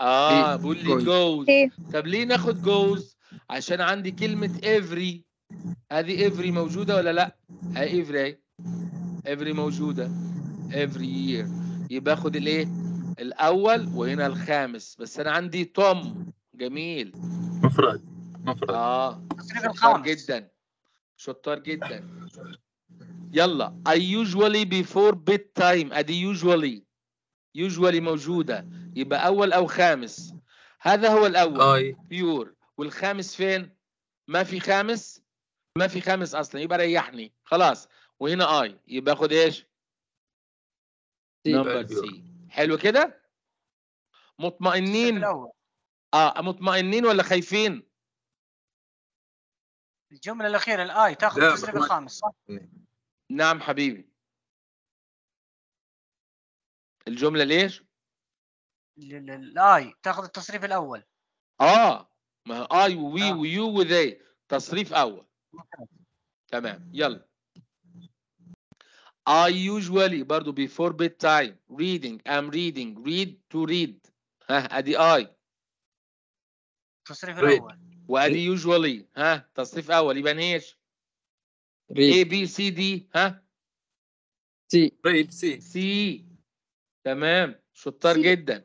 S1: اه إيه، بقول لي جوز إيه. طب ليه ناخد جوز عشان عندي كلمه افري هذه افري موجوده ولا لا هاي افري افري موجوده افري يير يبقى اخد الايه الاول وهنا الخامس بس انا عندي توم جميل مفرد مفرد اه شطار جدا شطار جدا يلا I usually before bedtime ادي usually يوجوالي موجوده يبقى اول او خامس هذا هو الاول أي. بيور والخامس فين ما في خامس ما في خامس اصلا يبقى ريحني خلاص وهنا اي يبقى اخد ايش نمبر سي حلو كده مطمئنين اه مطمئنين ولا خايفين
S2: الجمله الاخيره الاي تاخذ الجزء الخامس
S1: صح نعم حبيبي الجمله ليش؟
S2: للاي تاخذ التصريف الاول
S1: اه ما اي وي آه. ويو وذي تصريف اول تمام يلا I usually برضو before bedtime reading I'm reading read to read ها ادي I تصريف الاول وادي read. usually ها تصريف اول يبقى ايش؟ read. A B C D ها C read C C تمام شطار جدا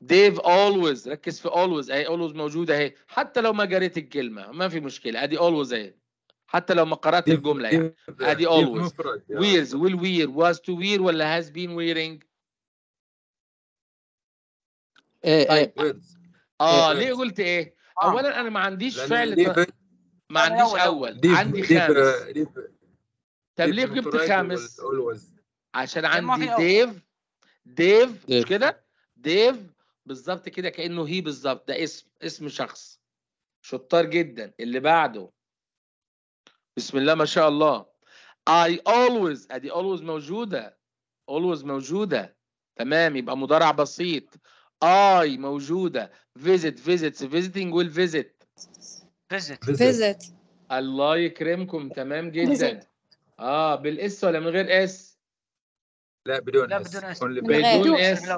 S1: ديف اولويز ركز في اولويز اهي اولويز موجوده اهي حتى لو ما قريت الكلمه ما في مشكله ادي اولويز اهي حتى لو ما قرات الجمله يعني ادي اولويز ويرز ويل وير واز تو وير ولا هاز بين ويرينج
S2: ايه ايه اه
S1: ليه قلت ايه آه. اولا انا ما عنديش فعل طيب. ما عنديش اول عندي خامس طب ليه جبت خامس عشان عندي ديف ديف, مش كده ديف بالظبط كده كانه هي بالظبط ده اسم اسم شخص شطار جدا اللي بعده بسم الله ما شاء الله I always ادي always موجوده always موجوده تمام يبقى مضارع بسيط I موجوده visit visits visiting will visit visit visit الله يكرمكم تمام جدا visit. اه بالاس ولا من غير اس لا بدون اس لا بدون اس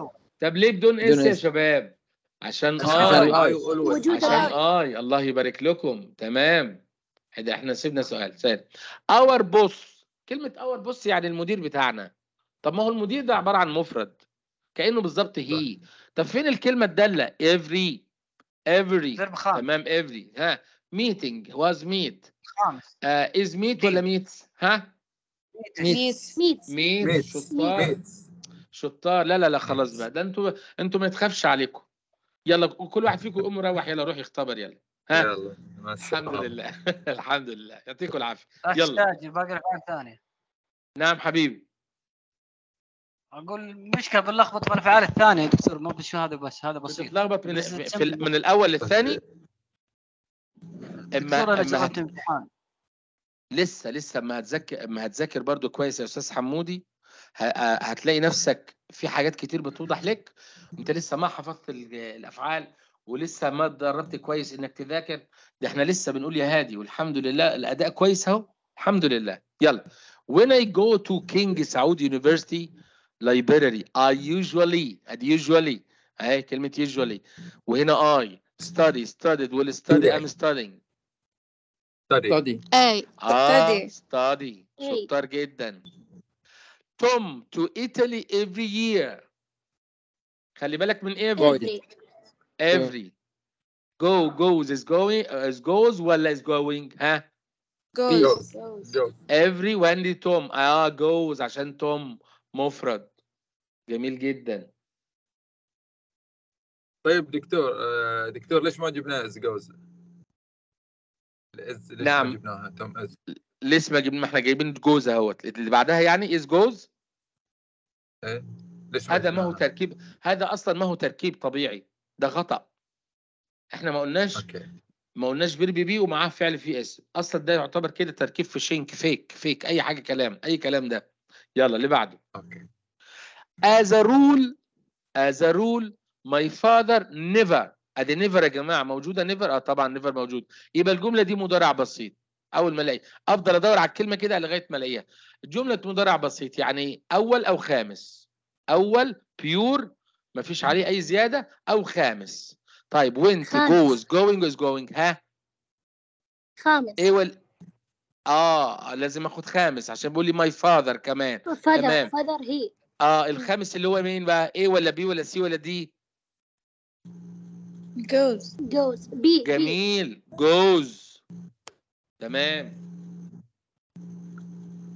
S1: طب ليه بدون اس يا شباب؟ عشان اي آي عشان اي الله يبارك لكم تمام إيه ده احنا سيبنا سؤال سهل اور بوس كلمه اور بوس يعني المدير بتاعنا طب ما هو المدير ده عباره عن مفرد كانه بالظبط هي طيب. طب فين الكلمه الداله افري افري تمام افري ها ميتنج واز ميت خامس از آه، ميت ولا ميتس ها ميتس ميتس شطار شطار لا لا لا خلاص بقى ده انتوا انتوا ما تخافش عليكم يلا كل واحد فيكم قوم روح يلا روح يختبر يلا ها يلا الحمد لله الحمد لله يعطيكم العافيه
S3: طيب، يلا باقي ثانيه نعم حبيبي اقول مشكله بنلخبط في الافعال الثانيه يا دكتور ما هذا بس هذا بسيط تلخبط من من الاول للثاني طيب. اما اما لسه
S1: لسه ما هتذاكر ما هتذاكر برضو كويس يا استاذ حمودي آه، هتلاقي نفسك في حاجات كتير بتوضح لك انت لسه ما حفظت الافعال ولسه ما اتدربت كويس انك تذاكر ده احنا لسه بنقول يا هادي والحمد لله الاداء كويس اهو الحمد لله يلا when I go to King Saudi University library I usually and usually اهي كلمة usually وهنا I study studied will study I'm studying study
S2: آه study
S1: study شطار جدا توم to Italy every year خلي بالك من every every go goes is going is goes ولا is going ها
S2: goes
S1: every when the توم اه goes عشان توم مفرد جميل جدا
S2: طيب دكتور دكتور ليش ما جبناه از جوز؟ الاز نعم ما جبناها توم از
S1: لسه ما جبنا ما احنا جايبين جوز اهوت اللي بعدها يعني از جوز ايه هذا ما هو تركيب هذا اصلا ما هو تركيب طبيعي ده خطا احنا ما قلناش أوكي. ما قلناش بير بي بي ومعاه فعل في اس اصلا ده يعتبر كده تركيب في شينك فيك فيك اي حاجه كلام اي كلام ده يلا اللي بعده اوكي as
S3: a rule
S1: as a rule my father never ادي نيفر يا جماعه موجوده نيفر اه طبعا نيفر موجود يبقى الجمله دي مضارع بسيط اول ما الاقي افضل ادور على الكلمه كده لغايه ما الاقيها جمله مضارع بسيط يعني اول او خامس اول بيور مفيش عليه اي زياده او خامس طيب وينت جوز جوينج از جوينج ها
S2: خامس ايه وال...
S1: اه لازم اخد خامس عشان بيقول لي ماي فاذر كمان
S2: فادر فادر هي
S1: اه الخامس اللي هو مين بقى ايه ولا بي ولا سي ولا دي
S2: جوز جوز
S1: بي جميل جوز تمام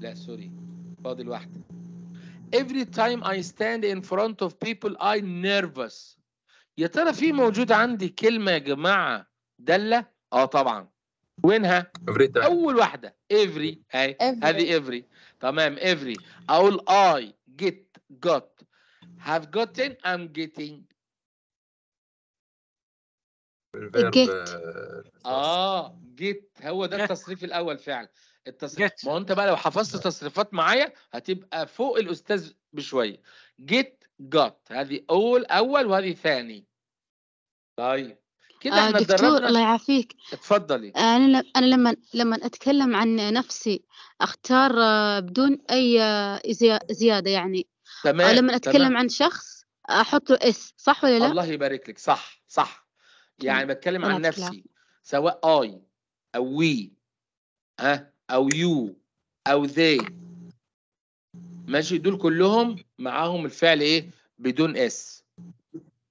S1: لا سوري فاضل واحدة every time I stand in front of people I nervous يا ترى في موجود عندي كلمة يا جماعة دالة اه طبعا وينها every time. أول واحدة every أهي هذه every تمام every أقول I get got have gotten I'm getting جيت اه جيت هو ده التصريف الاول فعلا التصريف ما انت بقى لو حفظت تصريفات معايا هتبقى فوق الاستاذ بشويه جيت جت هذه اول اول وهذه ثاني طيب كده آه احنا دكتور الله يعافيك اتفضلي
S3: انا انا لما لما اتكلم عن نفسي اختار آه، بدون اي آه، زياده يعني آه،
S1: تمام لما اتكلم تمام. عن
S3: شخص احط له اس صح ولا لا الله
S1: يبارك لك صح صح يعني بتكلم عن نفسي سواء اي او وي ها او يو او ذي ماشي دول كلهم معاهم الفعل ايه بدون اس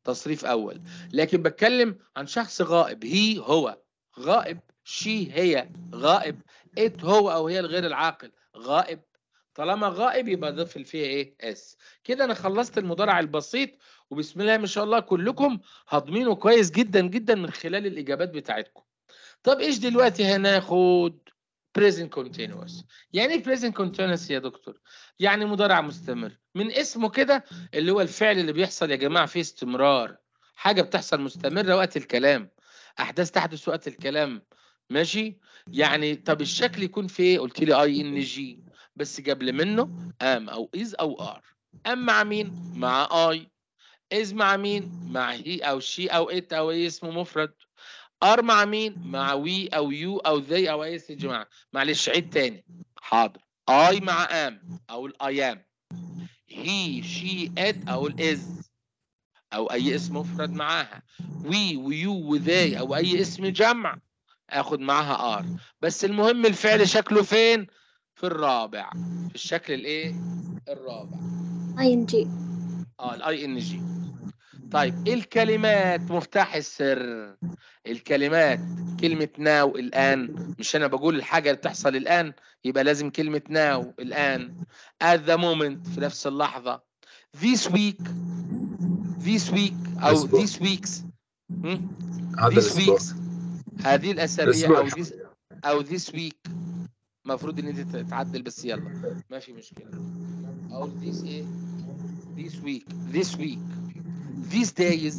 S1: تصريف اول لكن بتكلم عن شخص غائب هي هو غائب شي هي غائب ات هو او هي الغير العاقل غائب طالما غائب يبقى ضيف فيها ايه اس كده انا خلصت المضارع البسيط وبسم الله ما شاء الله كلكم هضمينه كويس جدا جدا من خلال الاجابات بتاعتكم طب ايش دلوقتي هناخد present continuous يعني ايه present continuous يا دكتور يعني مضارع مستمر من اسمه كده اللي هو الفعل اللي بيحصل يا جماعه فيه استمرار حاجه بتحصل مستمره وقت الكلام احداث تحدث وقت الكلام ماشي يعني طب الشكل يكون في ايه قلت لي اي ان جي بس قبل منه ام او از او ار ام مع مين مع اي إز مع مين؟ مع هي أو شي أو إت أو أي اسم مفرد ار مع مين؟ مع وي او يو او ذي او اي اسم جماعه معلش عيد تاني حاضر اي مع ام او الاي ام هي شي ات او الاز او اي اسم مفرد معاها وي ويو وذي او اي اسم جمع اخد معاها ار بس المهم الفعل شكله فين؟ في الرابع في الشكل الايه؟ الرابع اي ان جي اه الاي ان جي طيب إيه الكلمات مفتاح السر الكلمات كلمة ناو الآن مش أنا بقول الحاجة اللي بتحصل الآن يبقى لازم كلمة ناو الآن at the moment في نفس اللحظة this week this week أو this weeks
S2: this weeks
S1: هذه الأسابيع أو this أو this week المفروض إن أنت تتعدل بس يلا ما في مشكلة أو this إيه this week this week these days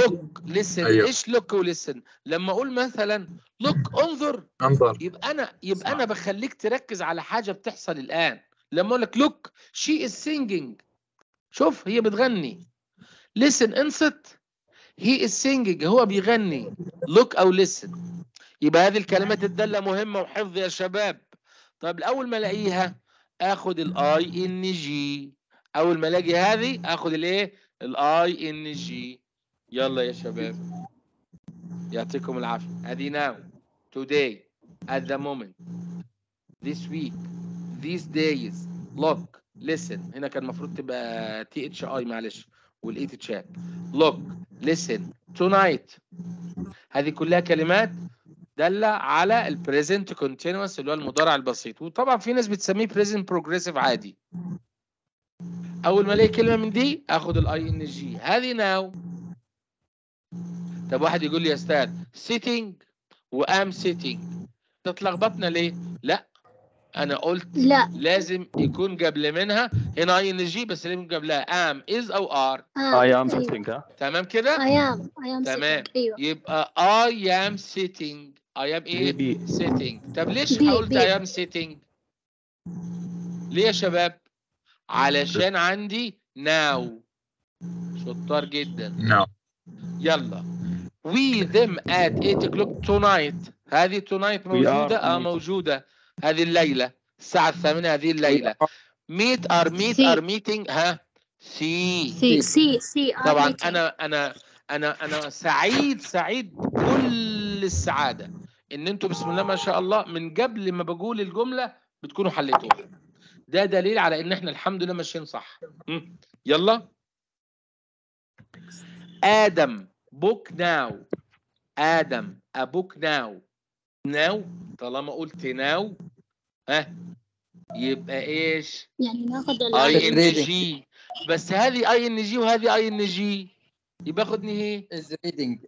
S1: look listen أيوه. ايش look ولسن لما اقول مثلا look انظر انظر يبقى انا يبقى صح. انا بخليك تركز على حاجه بتحصل الان لما اقول لك look she is singing شوف هي بتغني listen انصت he is singing هو بيغني look او listen يبقى هذه الكلمات الداله مهمه وحفظ يا شباب طب الاول ما الاقيها اخد الاي ان جي اول ما الاقي هذه اخد الايه الاي ان جي يلا يا شباب يعطيكم العافيه ادي ناو today at the moment this week these days look listen هنا كان المفروض تبقى تي اتش اي معلش والاي تشات e look listen tonight هذه كلها كلمات دل على البريزنت كونتينوس اللي هو المضارع البسيط وطبعا في ناس بتسميه بريزنت بروجريسيف عادي اول ما الاقي كلمه من دي اخد الاي ان جي هذه ناو طب واحد يقول لي يا استاذ سيتنج وام سيتنج تتلخبطنا ليه لا انا قلت لا لازم يكون قبل منها هنا اي ان جي بس لازم قبلها ام از او ار اي ام سيتنج تمام كده اي ام اي ام تمام أيوة. يبقى اي ام سيتنج اي ام ايه سيتنج طب ليش قلت اي ام سيتنج ليه يا شباب علشان عندي ناو شطار جدا ناو يلا وي ذم ات 8 o'clock tonight هذه tonight موجوده اه موجوده هذه الليله الساعه الثامنه هذه الليله ميت ار ميت ار ميتنج ها سي سي سي
S2: سي طبعا
S1: انا انا انا انا سعيد سعيد كل السعاده ان انتم بسم الله ما شاء الله من قبل ما بقول الجمله بتكونوا حليتوها ده دليل على ان احنا الحمد لله ماشيين صح يلا ادم بوك ناو ادم ابوك ناو ناو طالما قلت ناو ها أه. يبقى ايش
S2: يعني ناخد اي ان
S1: جي بس هذه اي ان جي وهذه اي ان جي يبقى خدني ايه از ريدنج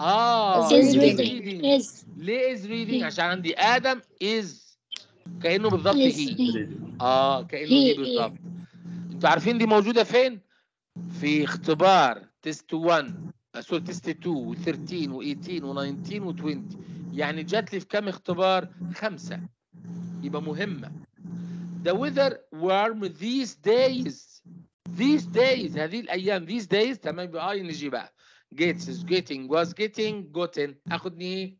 S1: اه از ريدنج ليه از ريدنج عشان عندي ادم از كانه بالظبط هي اه كانه هي بالظبط انتوا عارفين دي موجوده فين في اختبار تيست 1 آه، سوري تيست 2 و13 و18 و19 و20 يعني جات لي في كام اختبار خمسه يبقى مهمه the weather warm these days these days هذه الايام these days تمام يبقى اي آه، نجي بقى gets is getting was getting gotten اخد بي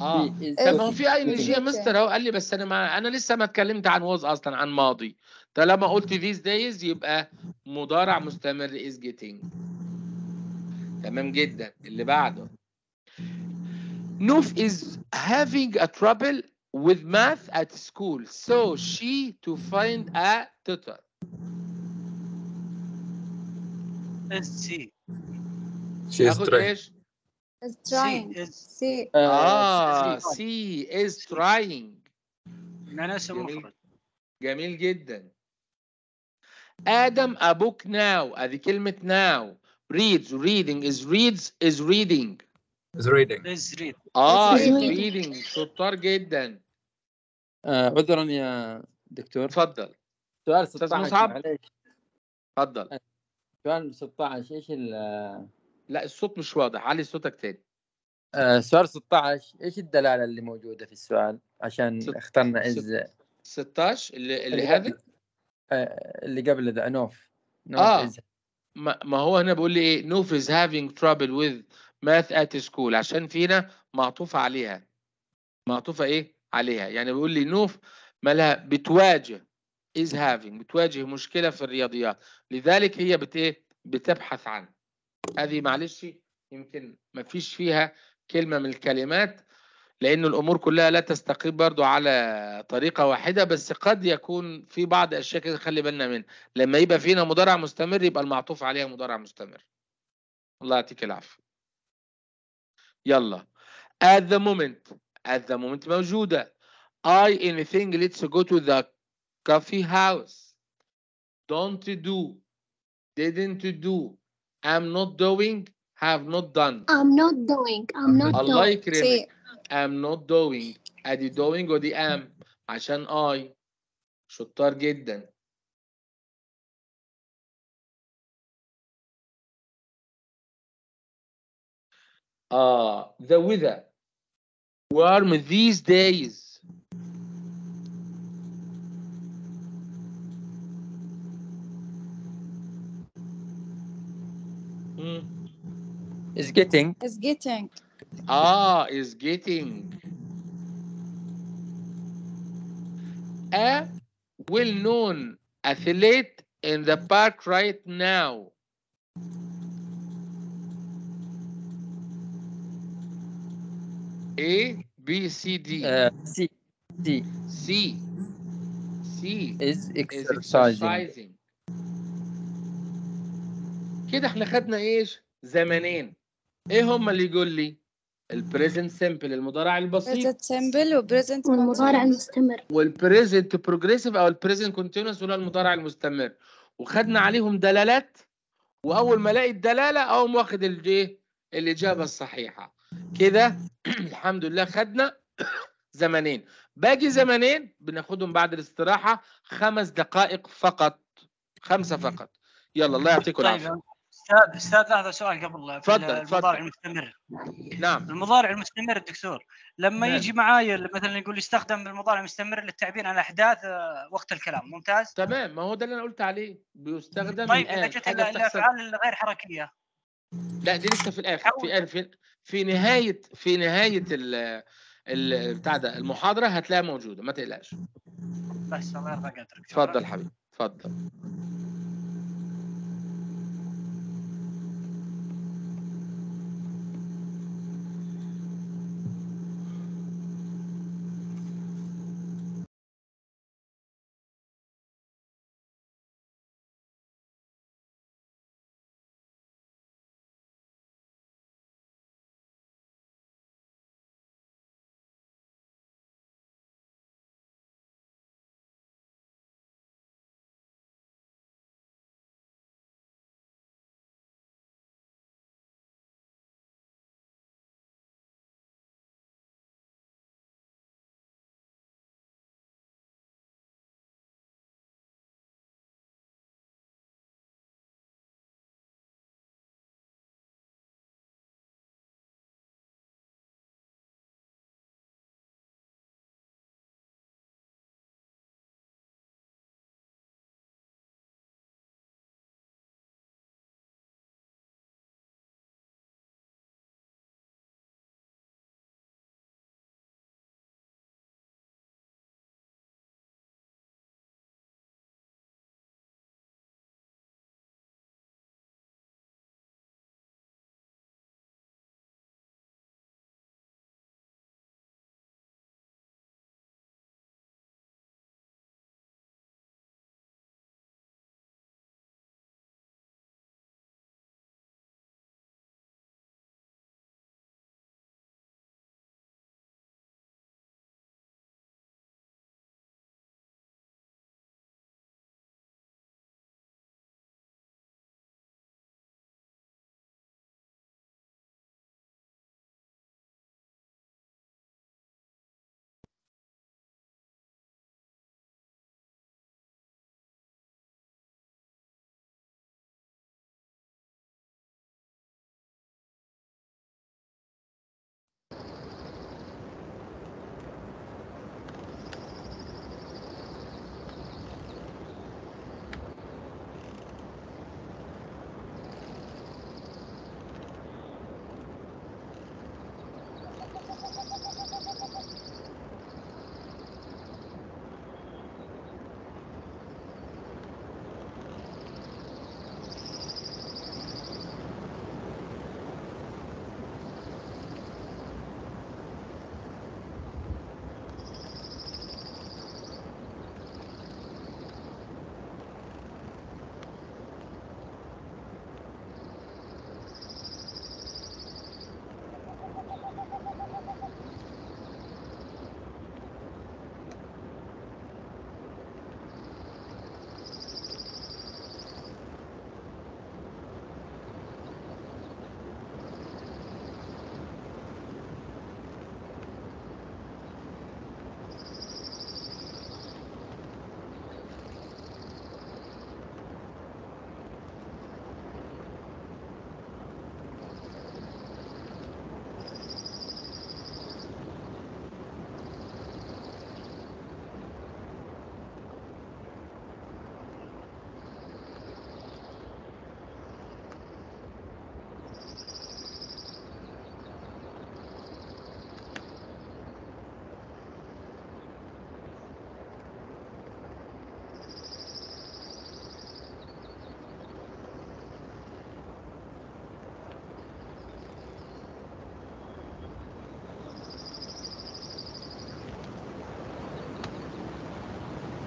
S1: اه طب ما هو في اي جي يا مستر اهو قال لي بس انا ما انا لسه ما اتكلمت عن وز اصلا عن ماضي طالما قلت ذيز دايز يبقى مضارع مستمر از جيتنج تمام جدا اللي بعده نوف از هافينج ا ترابل with math at school so she to find a tutor let's see
S2: she's trying is trying is سي اه
S1: سي از تراينج ان انا اسم جميل. مفرد جميل جدا ادم ابوك ناو ادي كلمه ناو reads reading is reads is reading
S2: is reading از reading
S1: اه is reading شطار جدا آه، عذرا يا دكتور تفضل سؤال أستاذ 16 مصعب. تفضل سؤال 16 ايش ال- لا الصوت مش واضح علي صوتك تاني آه سؤال 16 ايش الدلاله اللي موجوده في السؤال عشان ست... اخترنا عز 16 اللي, اللي هذا آه، اللي قبل ذا نوف اه ما, ما هو هنا بيقول لي ايه نوف از هافينج ترابل وذ ماث ات سكول عشان فينا معطوفه عليها معطوفه ايه عليها يعني بيقول لي نوف مالها بتواجه از هافينج بتواجه مشكله في الرياضيات لذلك هي بت ايه بتبحث عنها هذه معلش يمكن ما فيش فيها كلمة من الكلمات لأن الأمور كلها لا تستقيم برضو على طريقة واحدة بس قد يكون في بعض أشياء كده خلي بالنا منها لما يبقى فينا مضارع مستمر يبقى المعطوف عليها مضارع مستمر الله يعطيك العافية يلا at the moment at the moment موجودة I anything let's go to the coffee house don't do didn't do am not doing, have not done.
S2: I'm not doing. I'm not doing. الله يكرمك.
S1: am not doing. ادي doing
S2: ودي am. عشان I. شطار جدا. آه the weather warm these days is getting is getting
S1: ah is getting a well-known athlete in the park right now. A, B, C, D. Uh, C. D. C. C. Is exercising. كده احنا خدنا ايش؟ زمنين. ايه هم اللي يقول لي البريزنت سمبل المضارع البسيط
S3: بريزنت سمبل وبريزنت
S2: والمضارع المستمر
S1: والبريزنت بروجريسيف او البريزنت كونتينوس ولا المضارع المستمر وخدنا عليهم دلالات واول ما الاقي الدلاله اقوم واخد الايه الاجابه الصحيحه كده الحمد لله خدنا زمنين باقي زمنين بناخدهم بعد الاستراحه خمس دقائق فقط خمسه فقط يلا الله يعطيكم طيب،
S3: العافيه استاذ هذا سؤال قبل تفضل المضارع المستمر نعم المضارع المستمر دكتور لما نعم. يجي معايا مثلا يقول يستخدم المضارع المستمر للتعبير عن احداث آه، وقت الكلام ممتاز تمام ما هو ده اللي انا قلت عليه بيستخدم طيب اذا جت الافعال الغير حركيه لا دي لسه في الاخر
S1: في في في نهايه في نهايه ال بتاع ده المحاضره هتلاقيها موجوده ما تقلقش بس الله يرضى عليك
S3: تفضل حبيبي
S1: تفضل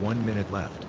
S2: 1 minute left.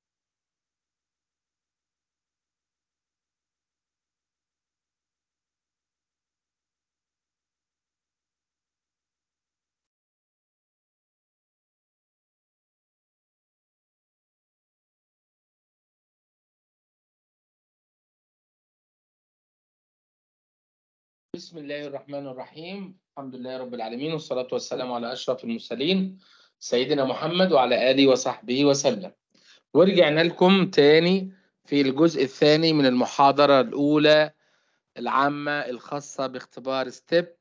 S2: بسم الله الرحمن الرحيم الحمد لله رب العالمين والصلاة والسلام على أشرف المرسلين سيدنا محمد
S1: وعلى آله وصحبه وسلم ورجعنا لكم تاني في الجزء الثاني من المحاضرة الأولى العامة الخاصة باختبار ستيب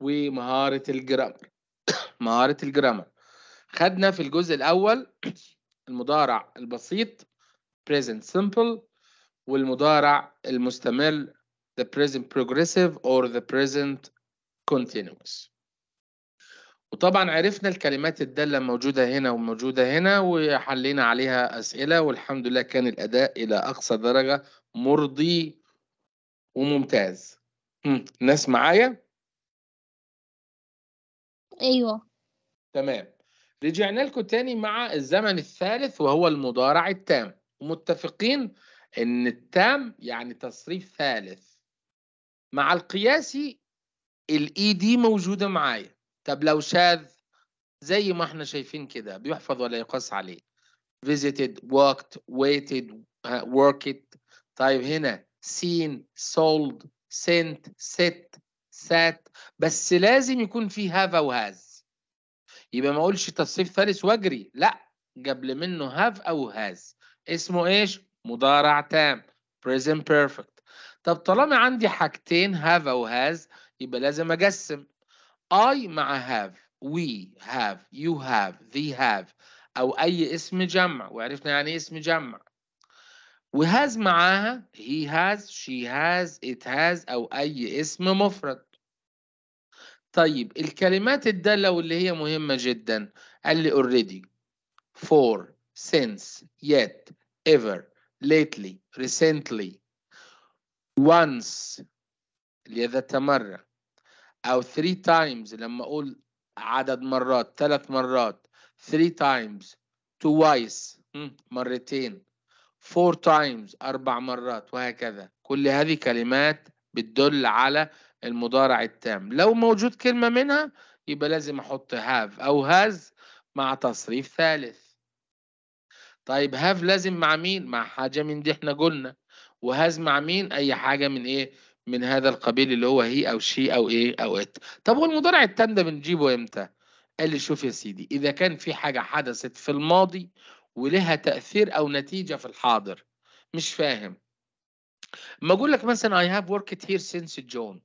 S1: ومهارة الجرامر مهارة الجرامر خدنا في الجزء الأول المضارع البسيط present simple والمضارع المستمر the present progressive or the present continuous وطبعا عرفنا الكلمات الدالة موجودة هنا وموجودة هنا وحلينا عليها أسئلة والحمد لله كان الأداء إلى أقصى درجة مرضي وممتاز ناس معايا؟ أيوه تمام رجعنا لكم تاني مع الزمن الثالث وهو المضارع التام ومتفقين ان التام يعني تصريف ثالث مع القياسي الاي دي e موجوده معايا طب لو شاذ زي ما احنا شايفين كده بيحفظ ولا يقاس عليه visited walked waited worked طيب هنا seen sold sent set sat بس لازم يكون في هذا وهاز يبقى ما اقولش تصريف ثالث واجري لا قبل منه هاف او هاز اسمه ايش مضارع تام present perfect طب طالما عندي حاجتين have أو has يبقى لازم اقسم I مع have we have you have they have أو أي اسم جمع وعرفنا يعني إيه اسم جمع وهاز معاها he has she has it has أو أي اسم مفرد طيب الكلمات الدالة واللي هي مهمة جدا قال لي already for since yet ever lately recently once اللي ذات مرة أو three times لما أقول عدد مرات ثلاث مرات three times twice مرتين four times أربع مرات وهكذا كل هذه كلمات بتدل على المضارع التام لو موجود كلمة منها يبقى لازم أحط have أو has مع تصريف ثالث طيب have لازم مع مين؟ مع حاجة من دي احنا قلنا وهاز مع مين اي حاجه من ايه من هذا القبيل اللي هو هي او شي او ايه او ات طب والمضارع التام ده بنجيبه امتى قال لي شوف يا سيدي اذا كان في حاجه حدثت في الماضي ولها تاثير او نتيجه في الحاضر مش فاهم ما اقول لك مثلا اي هاف worked هير سينس جون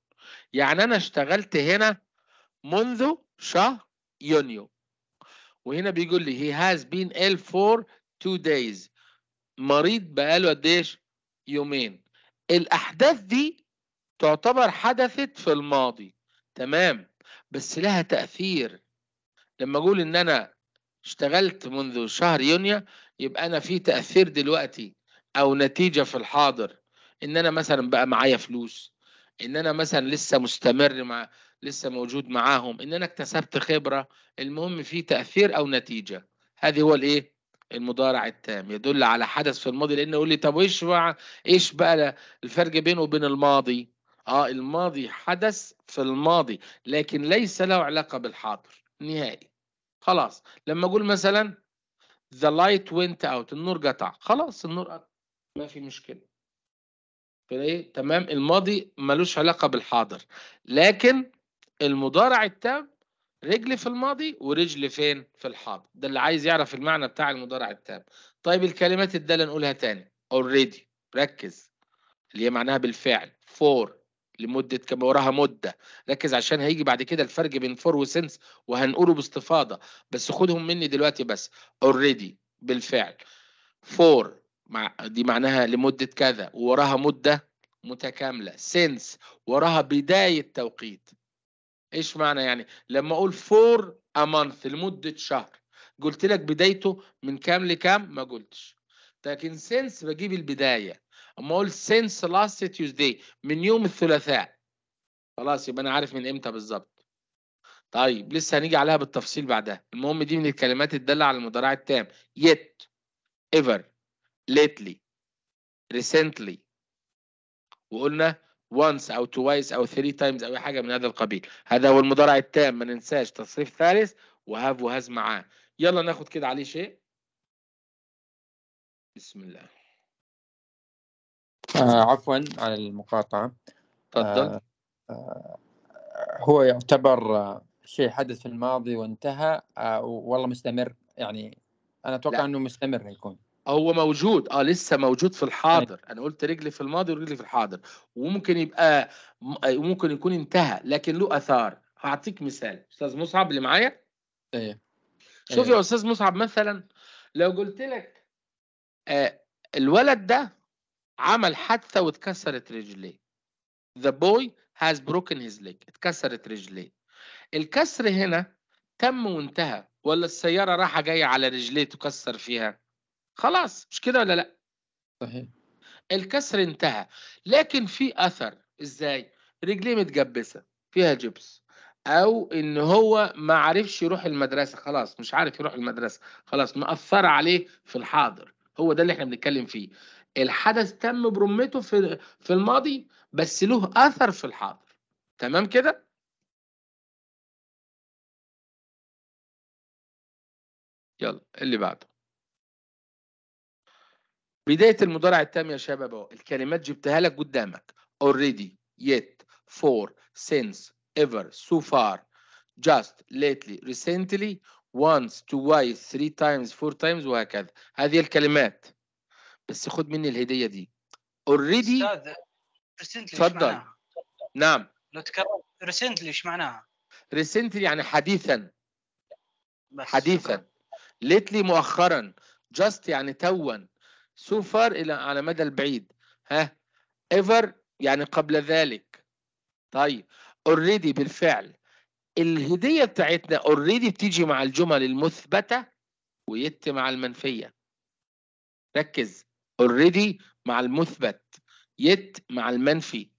S1: يعني انا اشتغلت هنا منذ شهر يونيو وهنا بيقول لي هي هاز بين ال فور تو دايز مريض بقاله قد ايش يومين الأحداث دي تعتبر حدثت في الماضي تمام بس لها تأثير لما أقول إن أنا اشتغلت منذ شهر يونيو يبقى أنا في تأثير دلوقتي أو نتيجة في الحاضر إن أنا مثلا بقى معايا فلوس إن أنا مثلا لسه مستمر مع لسه موجود معاهم إن أنا اكتسبت خبرة المهم في تأثير أو نتيجة هذه هو الإيه المضارع التام يدل على حدث في الماضي لأنه يقول لي طب وإيش بقى إيش بقى الفرق بينه وبين الماضي آه الماضي حدث في الماضي لكن ليس له علاقة بالحاضر نهائي خلاص لما أقول مثلا the light went out النور قطع خلاص النور قطع ما في مشكلة ايه تمام الماضي ملوش علاقة بالحاضر لكن المضارع التام رجل في الماضي ورجل فين في الحاضر ده اللي عايز يعرف المعنى بتاع المضارع التام طيب الكلمات الدالة نقولها تاني already ركز اللي هي معناها بالفعل for لمدة كما وراها مدة ركز عشان هيجي بعد كده الفرق بين for وسنس وهنقوله باستفاضة بس خدهم مني دلوقتي بس already بالفعل for مع دي معناها لمدة كذا ووراها مدة متكاملة سنس وراها بداية توقيت ايش معنى يعني لما اقول فور ا مانث لمده شهر قلت لك بدايته من كام لكام ما قلتش لكن سينس بجيب البدايه اما اقول سينس لاست تيوزداي من يوم الثلاثاء خلاص يبقى انا عارف من امتى بالظبط طيب لسه هنيجي عليها بالتفصيل بعدها المهم دي من الكلمات الداله على المضارع التام يت ايفر ليتلي recently وقلنا وانس او توايس او ثري تايمز او حاجه من هذا القبيل هذا هو المضارع التام ما ننساش تصريف ثالث وهاف وهاز معاه يلا ناخد كده عليه
S2: شيء بسم الله آه عفوا على المقاطعه تفضل آه آه هو
S1: يعتبر شيء حدث في الماضي وانتهى آه والله مستمر يعني انا اتوقع انه مستمر يكون هو موجود اه لسه موجود في أيوة. الحاضر انا قلت رجلي في الماضي ورجلي في الحاضر وممكن يبقى آه، ممكن يكون انتهى لكن له اثار هعطيك مثال استاذ مصعب اللي معايا ايوه شوف أيوة. يا استاذ مصعب مثلا لو قلت لك آه الولد ده عمل حادثه واتكسرت رجليه the boy has broken his leg اتكسرت رجليه الكسر هنا تم وانتهى ولا السياره رايحه جايه على رجليه تكسر فيها خلاص مش كده ولا لا صحيح الكسر انتهى لكن في اثر ازاي رجليه متجبسه فيها جبس او ان هو ما عرفش يروح المدرسه خلاص مش عارف يروح المدرسه خلاص مأثره عليه في الحاضر هو ده اللي احنا بنتكلم فيه الحدث تم برمته
S2: في في الماضي بس له اثر في الحاضر تمام كده يلا اللي بعده بداية المضارع التام يا شباب اهو الكلمات
S1: جبتها لك قدامك already yet for since ever so far just lately recently once twice three times four times وهكذا هذه الكلمات بس خد مني الهدية دي already تفضل نعم لو تكرر recently ايش معناها؟ recently يعني حديثا بس. حديثا lately مؤخرا just يعني توا so far إلى على مدى البعيد ها ever يعني قبل ذلك طيب already بالفعل الهدية بتاعتنا already بتيجي مع الجمل المثبتة ويت مع المنفية ركز already مع المثبت يت مع المنفي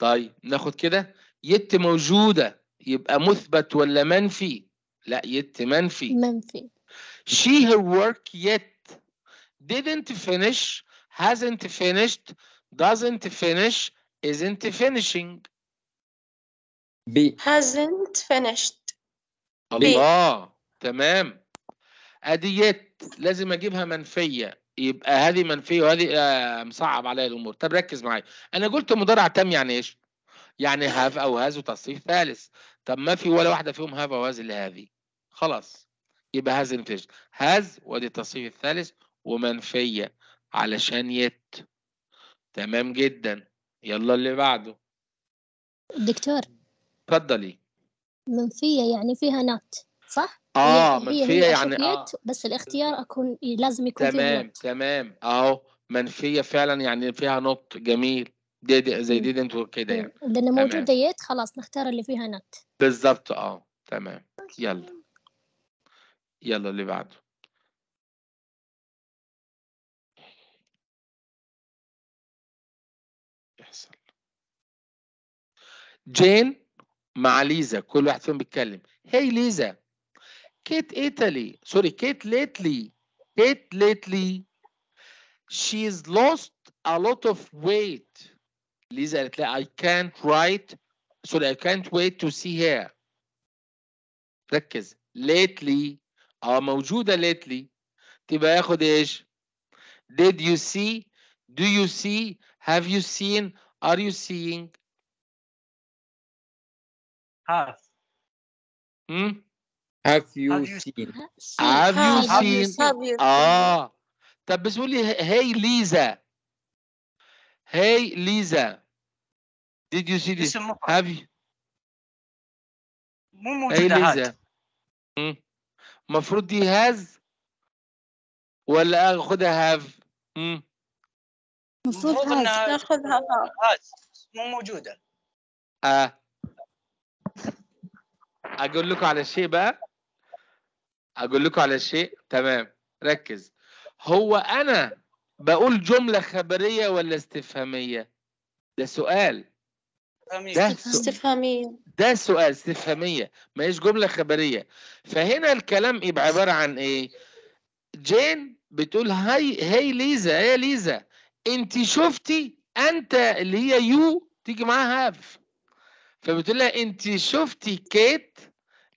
S1: طيب ناخد كده يت موجودة يبقى مثبت ولا منفي لا يت منفي منفي she her work yet didn't finish hasn't finished doesn't finish isn't finishing B
S3: hasn't finished
S1: الله تمام أديت لازم اجيبها منفيه يبقى هذه منفيه وهذه آه مصعب عليا الامور طب ركز معايا انا قلت مضارع تام يعني ايش يعني هاف او هاز وتصريف ثالث طب ما في ولا واحده فيهم هاف او هاز الا هذه خلاص يبقى هاز انفيشن هاز ودي التصريف الثالث ومنفية علشان يت تمام جدا يلا اللي بعده دكتور اتفضلي
S2: منفية يعني فيها نات صح؟ اه منفية يعني اه بس الاختيار اكون لازم يكون تمام
S1: تمام اهو منفية فعلا يعني فيها نط جميل دي, دي زي دي, دي انتوا كده يعني
S2: إيه، لان موجودة يت خلاص نختار اللي فيها نت
S1: بالظبط اه تمام يلا
S2: يلا اللي بعده جين
S1: مع ليزا كل واحد فيهم بيتكلم هاي hey ليزا كيت ايتالي سوري كيت ليتلي كيت ليتلي she's lost a lot of weight ليزا قالت لها I can't write sorry I can't wait to see her ركز lately اه موجودة lately تبقى ياخد ايش did you see
S2: do you see have you seen are you seeing هاف هاف يو سين هاف يو سين اه
S1: طب بس قول لي هاي ليزا
S2: هاي ليزا ديد يو سي ذيس هاف يو مو موجوده هاي hmm. ليزا hmm. المفروض دي هاز ولا اخدها هاف المفروض هاز تاخذها هاز مو موجوده اه
S1: اقول لكم على شيء بقى اقول لكم على شيء تمام ركز هو انا بقول جمله خبريه ولا استفهاميه ده سؤال ده استفهاميه ده سؤال استفهاميه ما هيش جمله خبريه فهنا الكلام يبقى عباره عن ايه جين بتقول هاي هاي ليزا يا ليزا انت شفتي انت اللي هي يو تيجي معاها هاف فبتقول لها انت شفتي كيت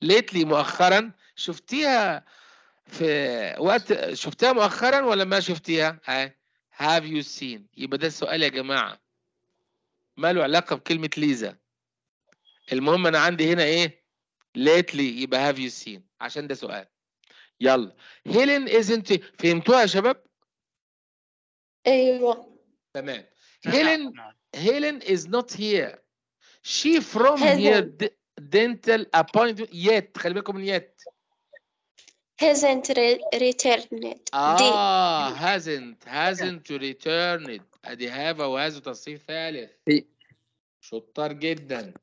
S1: ليتلي مؤخرا شفتيها في وقت شفتها مؤخرا ولا ما شفتيها؟ هاف يو سين يبقى ده السؤال يا جماعه ما له علاقه بكلمه ليزا المهم انا عندي هنا ايه؟ ليتلي يبقى هاف يو سين عشان ده سؤال يلا هيلين ازنت فهمتوها يا شباب؟ ايوه تمام هيلين نعم. هيلين از نوت هير She from here dental appointment yet خلي بالكم yet
S3: hasn't re returned
S1: اه Ah, hasn't hasn't returned ادي uh, have وهاز تصريف ثالث شطار جدا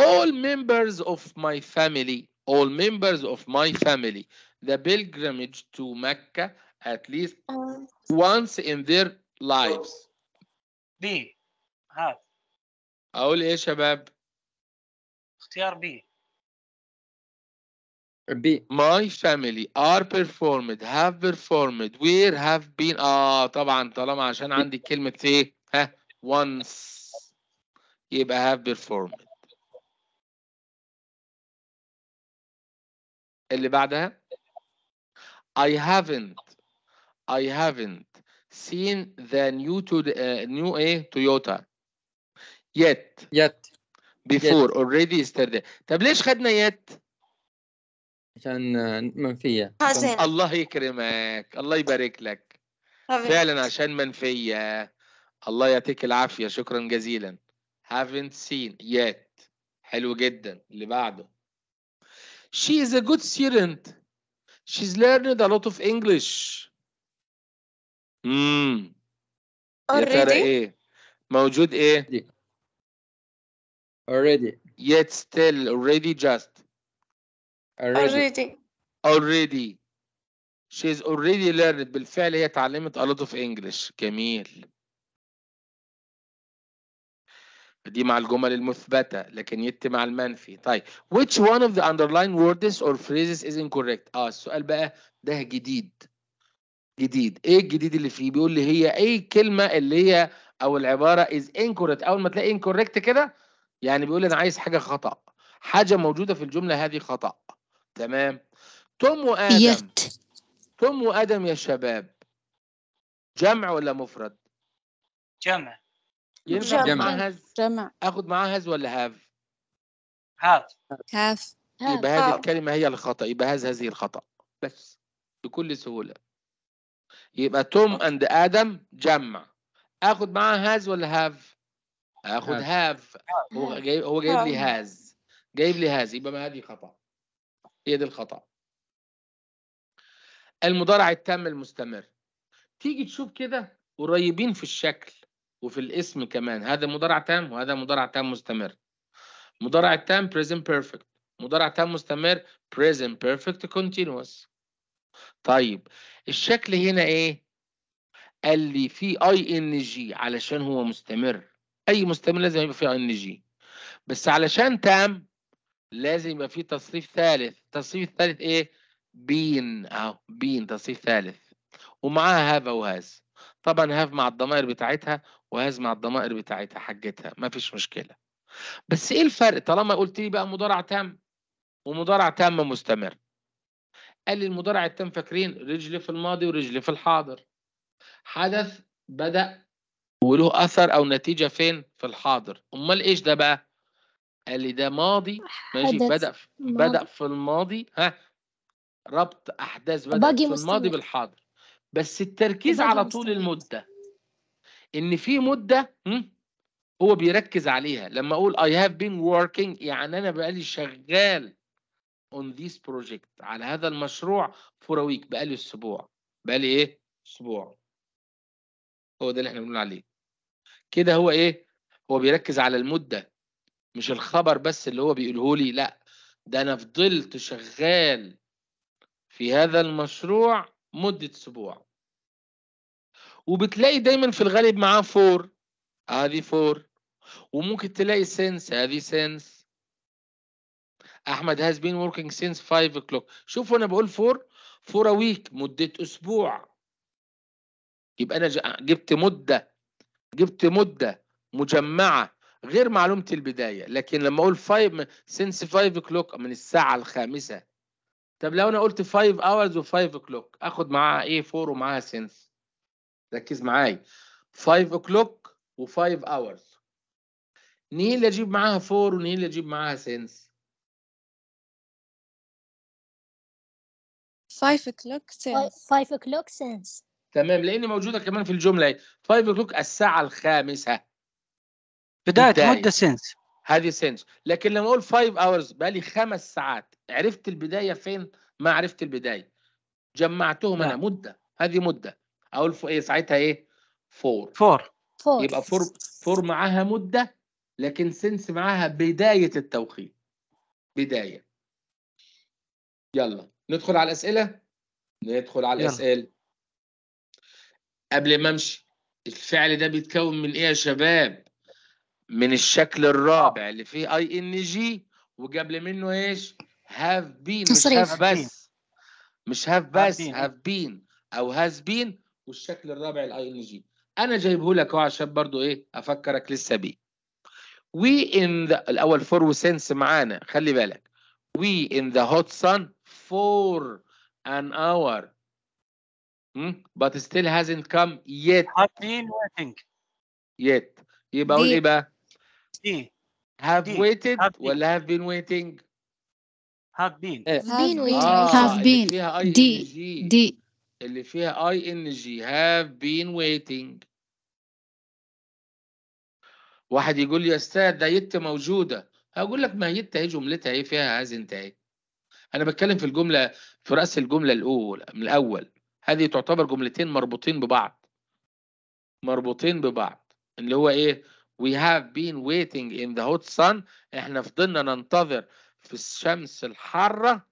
S1: all members of my family all members of my family the pilgrimage to Mecca at least uh. once
S2: in their lives. B. Have. اقول ايه يا شباب
S3: اختيار بي
S1: بي ماي فاميلي ار performed هاف performed وير هاف بين اه طبعا طالما عشان عندي كلمه ايه ها once يبقى
S2: هاف performed اللي بعدها I haven't I haven't
S1: seen the new to the, uh, new A, إيه؟ Toyota yet before yet. already yesterday طب ليش خدنا yet عشان منفيه حسن. الله يكرمك الله يبارك لك فعلا عشان منفيه الله يعطيك العافيه شكرا جزيلا haven't seen yet حلو جدا اللي بعده she is a good student she's learned a lot of English امم already ايه موجود ايه already yet still already just already already, she she's already learned بالفعل هي اتعلمت a lot of English جميل دي مع الجمل المثبتة لكن يت مع المنفي طيب which one of the underlined words or phrases is incorrect اه السؤال بقى ده جديد جديد ايه الجديد اللي فيه بيقول لي هي ايه الكلمة اللي هي او العبارة is incorrect اول ما تلاقي incorrect كده يعني بيقول انا عايز حاجه خطا حاجه موجوده في الجمله هذه خطا تمام توم وادم يت. توم وادم يا شباب جمع ولا مفرد
S3: جمع
S2: ينفع جمع هز جمع
S1: اخد معاه هز ولا هاف
S3: هاف هاف يبقى هذه
S1: الكلمه هي الخطا يبقى هاز هذه الخطا بس بكل سهوله يبقى توم اند ادم جمع اخد معاه هاز ولا هاف هاخد نعم. هاف هو جايب هو جايب لي آه. هاز جايب لي هاز يبقى ما هذه خطا هي دي الخطا المضارع التام المستمر تيجي تشوف كده قريبين في الشكل وفي الاسم كمان هذا مضارع تام وهذا مضارع تام مستمر مضارع تام present perfect مضارع تام مستمر present perfect continuous طيب الشكل هنا ايه قال لي في اي ان جي علشان هو مستمر اي مستمر لازم يبقى فيه ان جي بس علشان تام لازم يبقى فيه تصريف ثالث التصريف الثالث ايه بين اهو بين تصريف ثالث ومعاها هاف او هاز طبعا هاف مع الضمائر بتاعتها وهاز مع الضمائر بتاعتها حاجتها ما فيش مشكله بس ايه الفرق طالما قلت لي بقى مضارع تام ومضارع تام مستمر قال لي المضارع التام فاكرين رجلي في الماضي ورجلي في الحاضر حدث بدأ وله اثر او نتيجه فين في الحاضر امال ايش ده بقى قال لي ده ماضي ماشي بدا بدا في الماضي ها ربط احداث بدا في مستمر. الماضي بالحاضر بس التركيز على طول مستمر. المده ان في مده هو بيركز عليها لما اقول اي هاف بين working يعني انا بقالي شغال on this project على هذا المشروع for a week بقالي اسبوع بقالي ايه اسبوع هو ده اللي احنا بنقول عليه كده هو ايه هو بيركز على المدة مش الخبر بس اللي هو بيقوله لي لا ده انا فضلت شغال في هذا المشروع مدة اسبوع وبتلاقي دايما في الغالب معاه فور هذه فور وممكن تلاقي سنس هذه سنس احمد هاز بين وركينج سينس 5 اوكلوك شوفوا انا بقول فور فور ا ويك مده اسبوع يبقى انا جبت مده جبت مده مجمعه غير معلومه البدايه لكن لما اقول 5 سينس 5 كلوك من الساعه الخامسه طب لو انا قلت 5 اورز و5 كلوك اخد معاها ايه 4 ومعاها سينس ركز معايا 5 كلوك و5 اورز نيل اللي اجيب معاها 4 ونيل اللي اجيب معاها سينس
S2: 5 كلوك سينس 5 كلوك سينس
S1: تمام لان موجوده كمان في الجمله اهي 5 اوك الساعه الخامسه
S3: بدايه مده سنس
S1: هذه سنس لكن لما اقول 5 اورز بقى لي خمس ساعات عرفت البدايه فين ما عرفت البدايه جمعتهم انا نعم. مده هذه مده اقول ايه ساعتها ايه 4 4 يبقى 4 4 معاها مده لكن سنس معاها بدايه التوقيت بدايه يلا ندخل على الاسئله ندخل على الاسئله قبل ما امشي الفعل ده بيتكون من ايه يا شباب من الشكل الرابع اللي فيه اي ان جي وقبل منه ايش هاف بين مش هاف بس مش هاف بس هاف بين او هاز بين والشكل الرابع الاي ان جي انا جايبه لك اهو عشان برضو ايه افكرك لسه بيه وي ان ذا الاول فور وسنس معانا خلي بالك وي ان ذا هوت sun فور ان اور Hmm? but still hasn't come yet Have been waiting yet يبقى اقول ايه بقى؟ have دي. waited have ولا have been waiting؟ have been eh. have been ah, waiting have been دي دي اللي فيها اي ان جي have been waiting واحد يقول لي يا استاذ ده يت موجوده هقول لك ما يت هي جملتها ايه فيها هازنت اهي انا بتكلم في الجمله في راس الجمله الاولى من الاول هذه تعتبر جملتين مربوطين ببعض مربوطين ببعض اللي هو ايه we have been waiting in the hot sun احنا فضلنا ننتظر في الشمس الحارة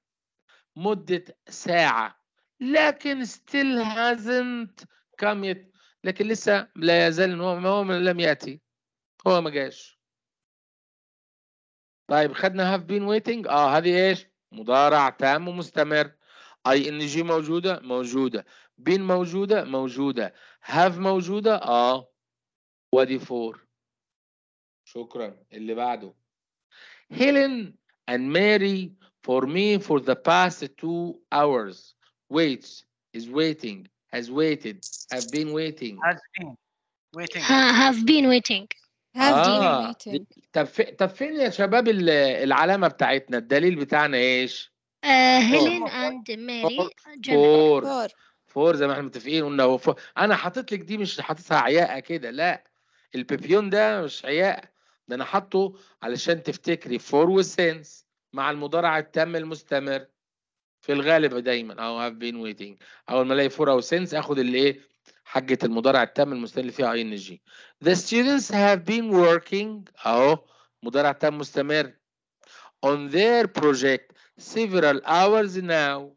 S1: مدة ساعة لكن still hasn't come yet لكن لسه لا يزال هو ما هو لم يأتي هو ما جاش طيب خدنا have been waiting اه هذه ايش مضارع تام ومستمر اي ان جي موجوده موجوده بين موجوده موجوده هاف موجوده اه وادي فور شكرا اللي بعده هيلين and Mary for me for the past two hours. Waits is waiting, has waited, have been waiting. Has been waiting.
S2: Ha, have been waiting. Have آه. been waiting.
S1: طب طب فين يا شباب العلامه بتاعتنا الدليل بتاعنا ايش؟
S2: آه، هيلين اند ماري آه، فور
S1: فور زي ما احنا متفقين قلنا هو فور انا حاطط لك دي مش حاططها عياقه كده لا البيبيون ده مش عياقه ده انا حاطه علشان تفتكري فور وسينس مع المضارع التام المستمر في الغالب دايما او هاف بين ويتنج اول ما الاقي فور او سينس اخد الايه حجه المضارع التام المستمر اللي فيها اي ان جي the students have been working اهو مضارع تام مستمر on their project several hours now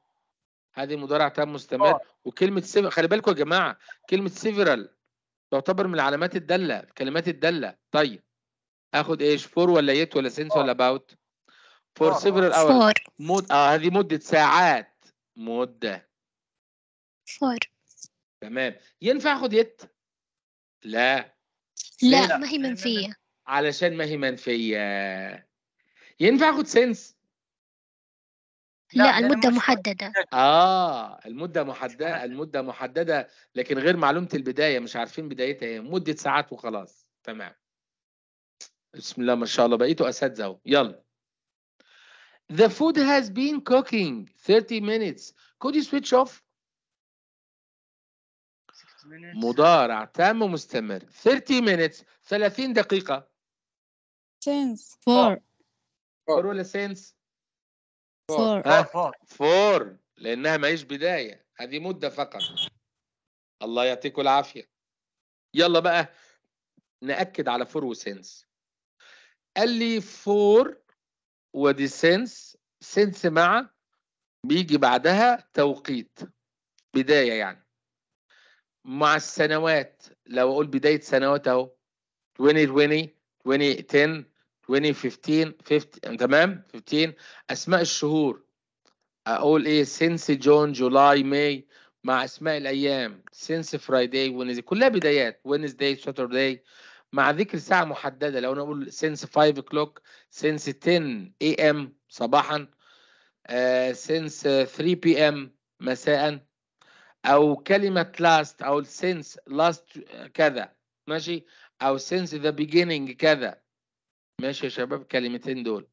S1: هذه مضارع تام مستمر آه. وكلمه سيف... خلي بالكم يا جماعه كلمه several تعتبر من العلامات الداله كلمات الداله طيب اخد ايش فور ولا يت ولا سينس آه. ولا باوت فور سيفرال اور مود اه هذه مده ساعات مده فور تمام ينفع اخد يت لا
S2: لا ما هي منفيه
S1: علشان ما هي منفيه ينفع اخد سينس
S2: لا لا المدة محددة
S1: اه المدة محددة المدة محددة لكن غير معلومة البداية مش عارفين بدايتها ايه مدة ساعات وخلاص تمام بسم الله ما شاء الله بقيتوا اساتذه اهو يلا The food has been cooking 30 minutes could you switch off مضارع تام ومستمر 30 minutes 30 دقيقة since 4 for ولا since
S3: آه، آه. فور لانها
S1: ما هيش لانها ماهيش بدايه هذه مده فقط الله يعطيكم العافيه يلا بقى ناكد على فور وسنس قال لي فور ودي سنس سنس مع بيجي بعدها توقيت بدايه يعني مع السنوات لو اقول بدايه سنوات اهو 2020 2010 2015 تمام 15 اسماء الشهور اقول ايه سينس جون جولاي ماي مع اسماء الايام سينس فرايداي وينزداي كلها بدايات وينزداي ساتردي مع ذكر ساعه محدده لو انا اقول سينس 5 كلوك سينس 10 اي ام صباحا سينس 3 بي ام مساء او كلمه لاست او سينس لاست كذا ماشي او سينس ذا بيجيننج كذا ماشي يا شباب كلمتين دول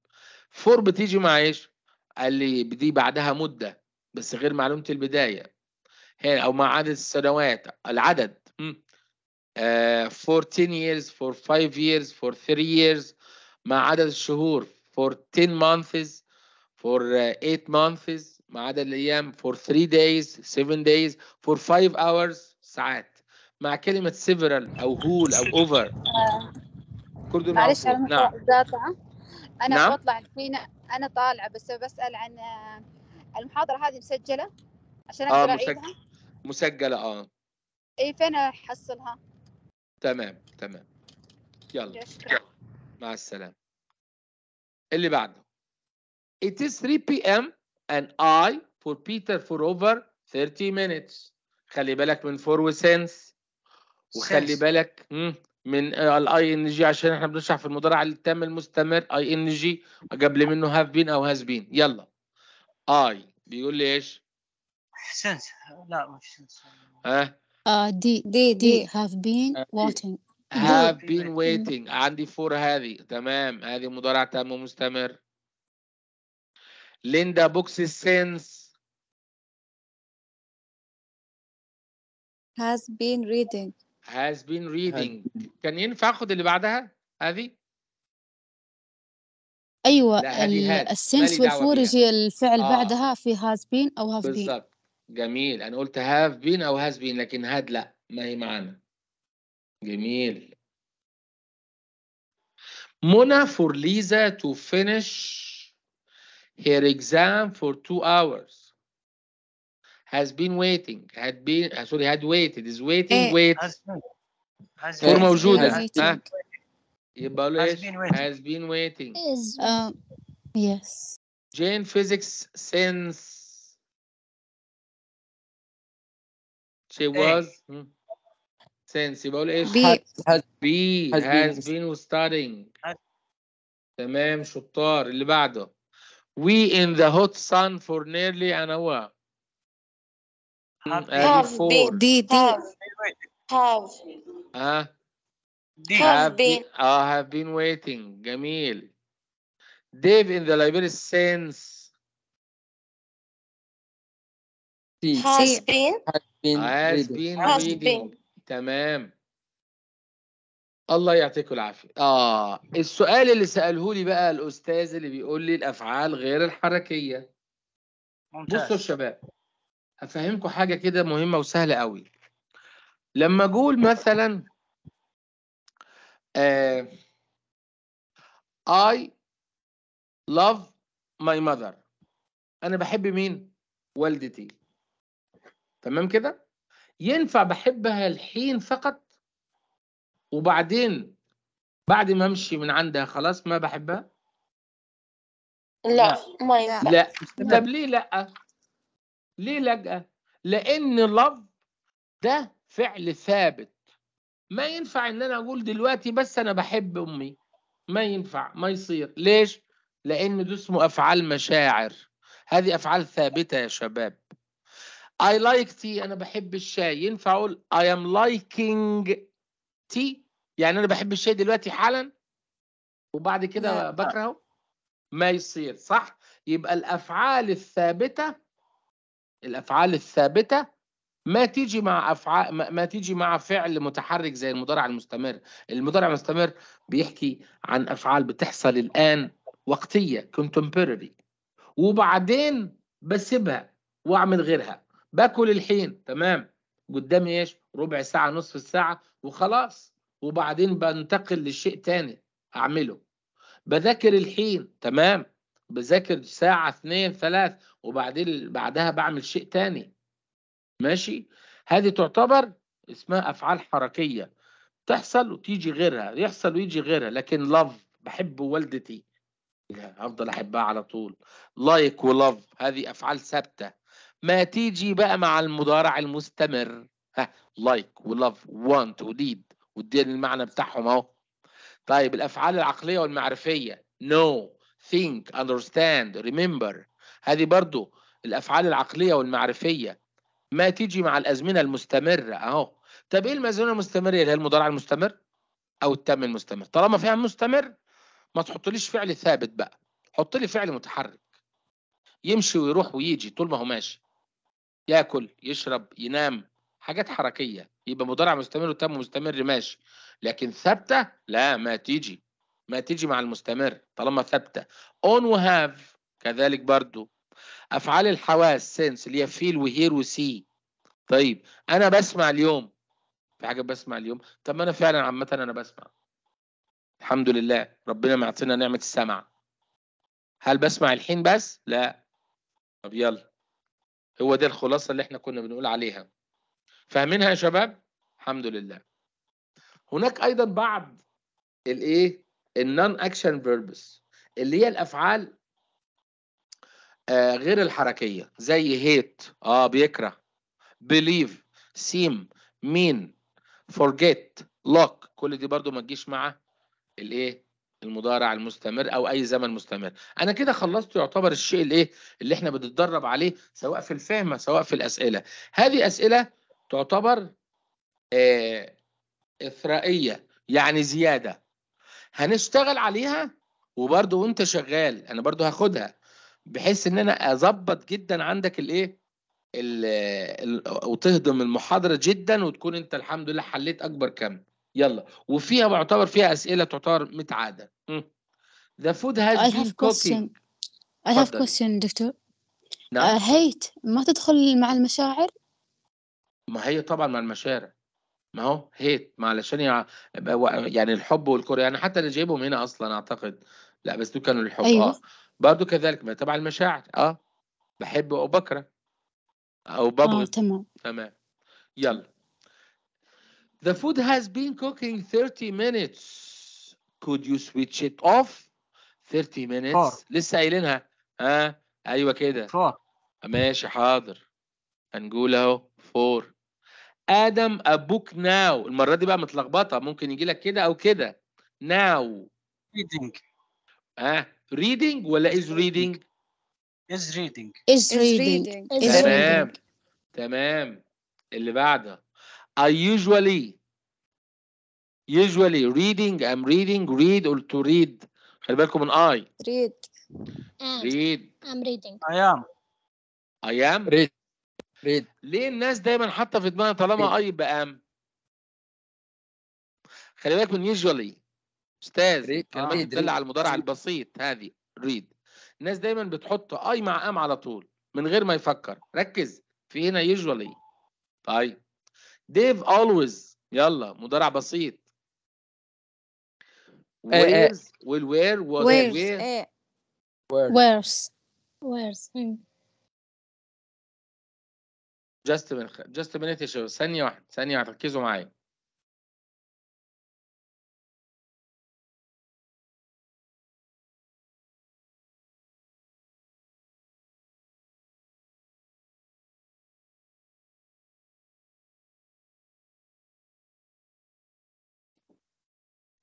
S1: فور بتيجي مع ايش قال لي دي بعدها مده بس غير معلومه البدايه هنا او مع عدد السنوات العدد آه، uh, 10 years for 5 years for 3 years مع عدد الشهور for 10 months for 8 months مع عدد الايام for 3 days 7 days for 5 hours ساعات مع كلمه several او whole او over
S3: آه.
S1: كردون معلش انا نعم.
S3: انا نعم. بطلع الحين انا طالعه بس بسال عن آه، المحاضره هذه مسجله عشان اقدر آه مسجل. اعيدها
S1: مسجله اه
S3: اي فين احصلها
S1: تمام تمام يلا مع السلامه اللي بعده It is 3 p.m. and I for Peter for over 30 minutes. خلي بالك من for since. وخلي بالك من الاي آه، ان جي عشان احنا بنشرح في المضارع التام المستمر اي ان جي قبل منه هاف بين او هاز بين يلا اي بيقول لي ايش؟
S3: سنس لا مش ها آه دي دي دي هاف بين واتنج
S1: have آه، been waiting عندي فور هذه تمام
S2: هذه مضارع تام ومستمر ليندا بوكس سينس has been reading has been reading كان ينفع اخد اللي بعدها هذه ايوه السنس والفورج هي الفعل آه. بعدها في has been او have been بالظبط
S1: جميل انا قلت have been او has been لكن هاد لا ما هي معانا جميل
S2: منى for
S1: Lisa to finish her exam for two hours has been waiting had been uh, sorry had waited is waiting eh, wait
S2: غير موجودة
S1: ها يبقى له has been
S2: waiting is uh, yes Jane physics since she eh. was hmm, since يبقى له has, be, has, has been, been studying
S1: تمام شطار اللي بعده we in the hot sun for nearly an hour have been دي دي have ها دي have been اه have been waiting جميل Dave in the library since has been has been reading تمام الله يعطيكم العافيه اه السؤال اللي ساله لي بقى الاستاذ اللي بيقول لي الافعال غير الحركيه ممتاز. بصوا الشباب. هفهمكم حاجة كده مهمة وسهلة قوي لما أقول مثلا آه I love my mother أنا بحب مين؟ والدتي تمام كده؟ ينفع بحبها الحين فقط وبعدين بعد ما امشي من عندها خلاص ما بحبها؟
S2: لا ما ينفع لا طب
S1: ليه لا؟ ليه لجأة؟ لأن لف ده فعل ثابت ما ينفع إن أنا أقول دلوقتي بس أنا بحب أمي ما ينفع ما يصير ليش؟ لأن ده اسمه أفعال مشاعر هذه أفعال ثابتة يا شباب I like tea أنا بحب الشاي ينفع أقول I am liking tea يعني أنا بحب الشاي دلوقتي حالا وبعد كده بكرهه ما يصير صح يبقى الأفعال الثابتة الافعال الثابته ما تيجي مع افعال ما تيجي مع فعل متحرك زي المضارع المستمر المضارع المستمر بيحكي عن افعال بتحصل الان وقتيه contemporary وبعدين بسيبها واعمل غيرها باكل الحين تمام قدامي ايش ربع ساعه نصف ساعه وخلاص وبعدين بنتقل لشيء تاني اعمله بذاكر الحين تمام بذاكر ساعه اثنين ثلاث وبعدين بعدها بعمل شيء تاني ماشي هذه تعتبر اسمها افعال حركيه تحصل وتيجي غيرها يحصل ويجي غيرها لكن لاف بحب والدتي افضل احبها على طول لايك ولاف هذه افعال ثابته ما تيجي بقى مع المضارع المستمر ها لايك ولاف وانت وديد واديني المعنى بتاعهم اهو طيب الافعال العقليه والمعرفيه نو ثينك اندرستاند ريمبر هذه برضو الافعال العقليه والمعرفيه ما تيجي مع الازمنه المستمره اهو طب ايه الازمنه المستمره اللي هي المضارع المستمر او التم المستمر طالما فيها مستمر ما تحطليش فعل ثابت بقى حط لي فعل متحرك يمشي ويروح ويجي طول ما هو ماشي ياكل يشرب ينام حاجات حركيه يبقى مضارع مستمر وتم مستمر ماشي لكن ثابته لا ما تيجي ما تيجي مع المستمر طالما ثابته اون وهاف كذلك برضو افعال الحواس سنس اللي هي فيل وهير وسي طيب انا بسمع اليوم في حاجه بسمع اليوم طب ما انا فعلا عامه انا بسمع الحمد لله ربنا معطينا نعمه السمع هل بسمع الحين بس لا طب يلا هو ده الخلاصه اللي احنا كنا بنقول عليها فاهمينها يا شباب الحمد لله هناك ايضا بعض الايه النون اكشن فيربس اللي هي الافعال آه، غير الحركيه زي هيت اه بيكره بليف سيم مين فورجيت لوك كل دي برضو ما تجيش مع الايه المضارع المستمر او اي زمن مستمر انا كده خلصت يعتبر الشيء الايه اللي احنا بنتدرب عليه سواء في الفهمة سواء في الاسئله هذه اسئله تعتبر آه اثرائيه يعني زياده هنشتغل عليها وبرضه وانت شغال انا برضه هاخدها بحيث ان انا اظبط جدا عندك الايه وتهضم المحاضره جدا وتكون انت الحمد لله حليت اكبر كم يلا وفيها معتبر فيها اسئله تعتبر متعاده ذا فود هاز I been cooking
S3: I have دكتور نعم آه، هيت ما تدخل مع المشاعر
S1: ما هي طبعا مع المشاعر ما هو هيت ما علشان يعني الحب والكره يعني حتى اللي جايبهم هنا اصلا اعتقد لا بس دول كانوا الحب آه. أيوة. اه برضو كذلك ما تبع المشاعر اه بحب او بكره او ببغض اه تمام تمام يلا The food has been cooking 30 minutes. Could you switch it off? 30 minutes. حار. لسه قايلينها ها آه. ايوه كده ماشي حاضر هنقول اهو فور ادم ابوك ناو المره دي بقى متلخبطه ممكن يجي لك كده او كده ناو ها reading ولا is reading is reading is reading
S2: تمام
S1: تمام اللي بعدها I usually usually reading I'm reading read or to read خلي بالكم من I read read I'm reading I am I am read read ليه الناس دايما حاطه في دماغها طالما I يبقى am خلي بالك من usually استاذ كلمات آه. تدل على المضارع البسيط هذه ريد الناس دايما بتحط اي مع ام على طول من غير ما يفكر ركز في هنا يوجوالي طيب ديف اولويز يلا مضارع بسيط
S2: ويرز
S1: والوير والوير
S2: ويرز ويرز جاست من جاست منيت يا شباب ثانيه واحده ثانيه ركزوا معايا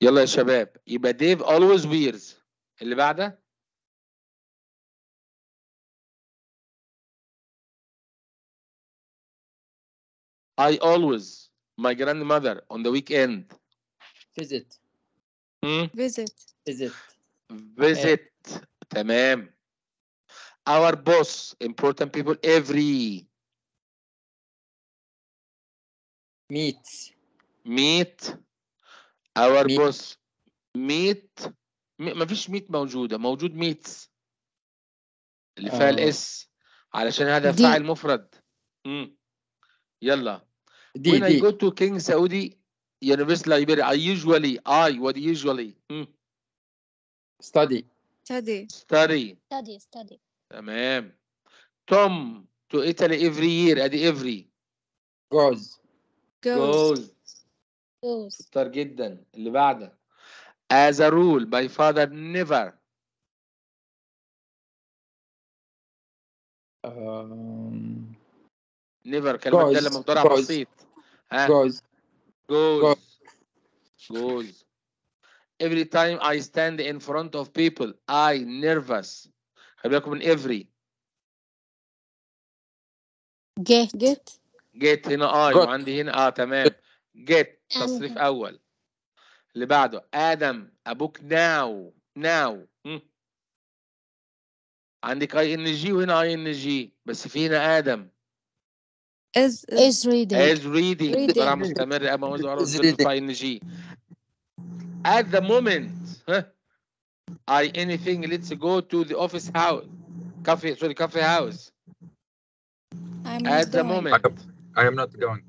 S2: يلا يا شباب يبقى ديف always wears اللي بعده I always my grandmother on the weekend visit hmm? visit visit visit تمام our boss important people every meet meet اور ميت. بص ميت م... مفيش ميت
S1: موجوده موجود ميتس اللي فيها آه. الاس علشان هذا دي. فاعل مفرد امم يلا دي when دي. I go to King Saudi University Library I usually I what usually mm. study study study
S2: study study
S1: تمام Tom to Italy every year at every goes
S2: goes, goes. كتر جدا as a rule my father never um, never كلمة ده لما بسيط
S1: every time I stand in front of people I nervous I بالكم every
S2: get get
S1: get هنا I وعندي هنا اه تمام get تصريف اول اللي بعده ادم ابوك now now. عندك اي ان جي وهنا اي ان جي بس في هنا ادم
S2: از از ريدنج
S1: از طبعا مستمر اما از اي ان جي at the moment I anything let's go to the office house coffee sorry coffee house
S2: at the moment I am not going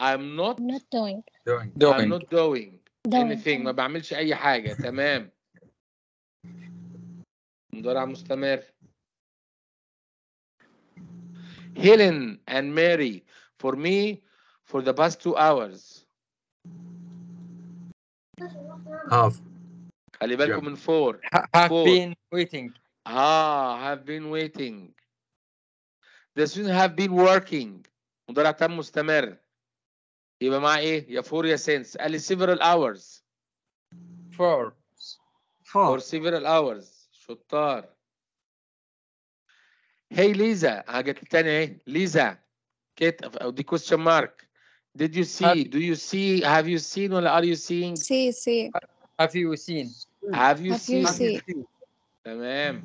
S2: I'm not not doing doing, doing. I'm
S1: not doing, doing. anything ما بعملش أي حاجة تمام مضارع مستمر Helen and Mary for me for the past two hours have خلي بالكم من four have
S2: four. been waiting
S1: ah have been waiting the students have been working مضارع تم مستمر يبقى معاه ايه يا فور يا سينس قال لي several hours فور فور for several hours شطار هي ليزا هجت الثانيه ايه ليزا كيت او دي كويستشن مارك did you see do you see have you seen ولا are you seeing see see have you seen have you have seen, you seen. تمام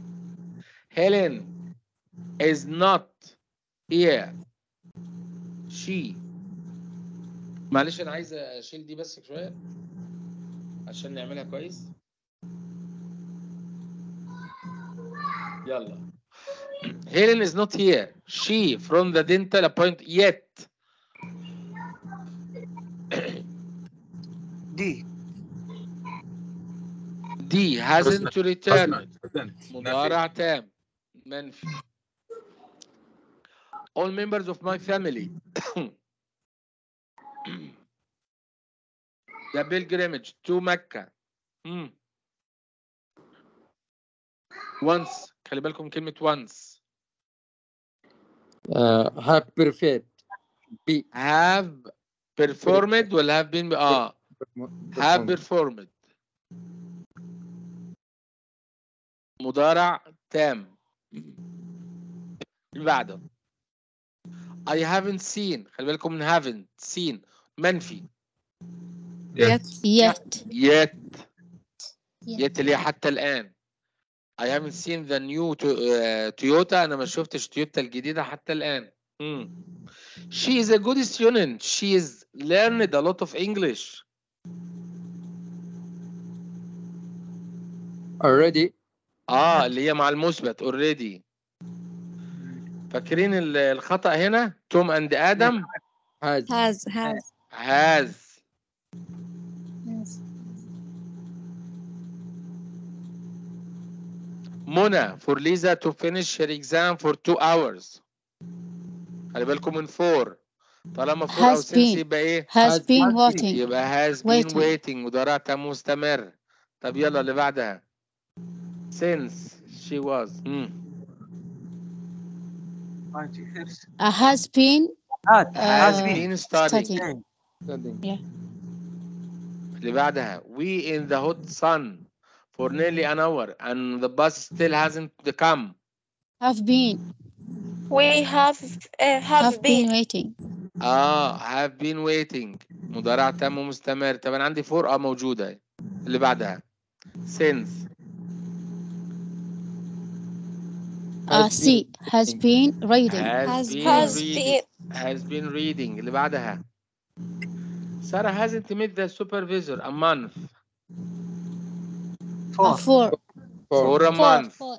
S1: Helen is not here she معلش انا عايز اشيل دي بس شويه عشان نعملها كويس يلا Helen is not here. She from the dental appoint yet. D. D hasn't returned. مضارع تام. منفي. All members of my family. ده pilgrimage to مكة امم once خلي بالكم كلمة once
S2: uh, have performed be
S1: have performed ولا have been اه have performed مضارع تام اللي بعده I haven't seen خلي بالكم من haven't seen
S2: منفي yet yet
S1: yet, yet. اللي حتى الآن I haven't seen the new Toyota أنا ما شفتش تويوتا الجديدة حتى الآن mm. She is a good student She is learned a lot of English already اه اللي هي مع المثبت already فاكرين الخطأ هنا توم اند ادم
S2: has has
S1: has has. Yes. Mona for Lisa to finish her exam for two hours. خلي بالكم من four طالما has been. يبقى ايه؟
S2: has, been waiting
S1: يبقى has been waiting, مستمر طب يلا اللي بعدها since she was mm.
S3: has been uh, has been uh, studying. studying standing. Yeah.
S1: اللي بعدها we in the hot sun for nearly an hour and the bus still hasn't come.
S3: Have been.
S2: We have uh, have, have been. been waiting.
S1: اه ah, have been waiting مضارع تام ومستمر طب عندي for اه موجودة اللي بعدها since
S3: Uh, see has been reading has, has been, has
S2: reading. been
S1: has been reading اللي بعدها Sarah hasn't met the supervisor a month.
S2: Four. Four. For a month. Four.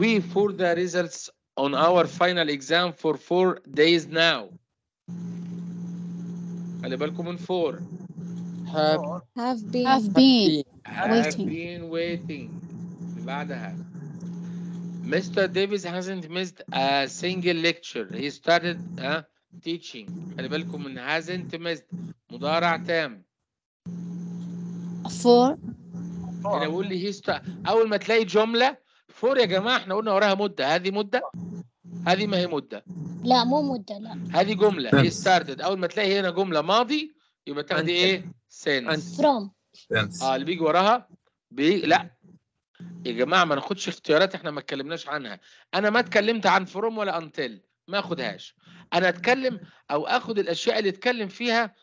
S1: We for the results on our final exam for four days now. four. Have,
S2: have been. Have been. Have waiting.
S1: been waiting. Mr. Davis hasn't missed a single lecture. He started uh, teaching خلي بالكم من hasn't missed مضارع تام for انا بقول لي هيست اول ما تلاقي جمله فور يا جماعه احنا قلنا وراها مده هذه مده هذه ما هي مده
S2: لا مو مده لا
S1: هذه جمله هي ستارتد اول ما تلاقي هنا جمله ماضي يبقى تاخدي ايه سينس فروم اه اللي بيجي وراها بي لا يا جماعه ما ناخدش اختيارات احنا ما اتكلمناش عنها انا ما اتكلمت عن فروم ولا انتل ما اخدهاش انا اتكلم او اخد الاشياء اللي اتكلم فيها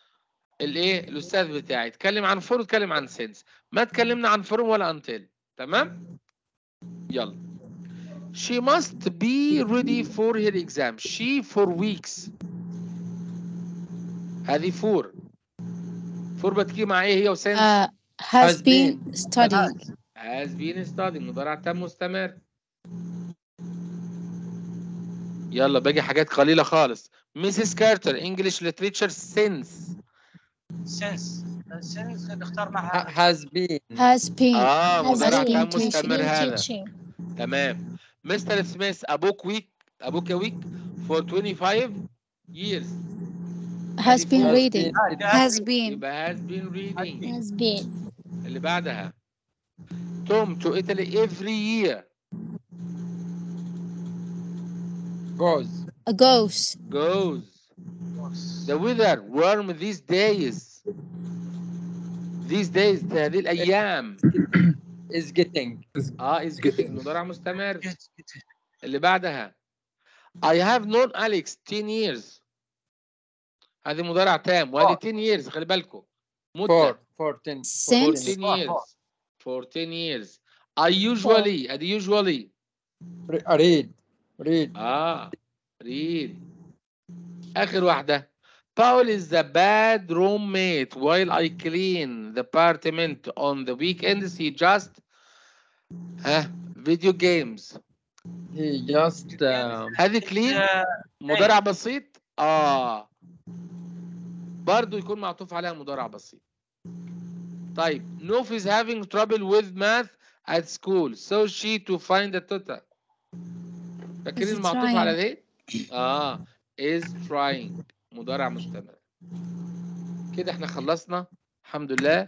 S1: الايه الاستاذ بتاعي اتكلم عن فور اتكلم عن سينس ما اتكلمنا عن فروم ولا انتل تمام يلا she must be ready for her exam she for weeks هذه فور فور بتجي مع ايه هي وسينس uh,
S2: has, has been, been studying
S1: has been studying مضارع تام مستمر يلا باقي حاجات قليله خالص ميسيس كارتر انجلش ليتريتشر سينس
S3: سينس سينس نختار معها
S1: هاز بين هاز بين اه مضارع كان مستمر هذا تمام مستر سميث ابوك ويك ابوك ويك فور 25 years
S3: has been reading has
S1: been has been reading has been اللي بعدها توم تو ايطالي every year Goes.
S2: A goes.
S1: Goes. The weather warm these days. These days هذه الأيام. is getting. اه ah, is getting مضارع مستمر. اللي بعدها. I have known Alex 10 years. هذه مضارع تام وهذه 10 years خلي بالكم. مدة. 4 10 14 years. 14 years. I usually, I usually. Read. Read. اه Read. اخر واحده Paul is the bad roommate while I clean the apartment on the weekends. He just huh, video games. He just uh, هذه clean مضارع بسيط اه برضه يكون معطوف عليها مضارع بسيط. طيب نوف is having trouble with math at school so she to find the total. فاكرين المعطوف على دي؟ ايه؟ آه. اه is trying مضارع مستمر كده احنا خلصنا الحمد لله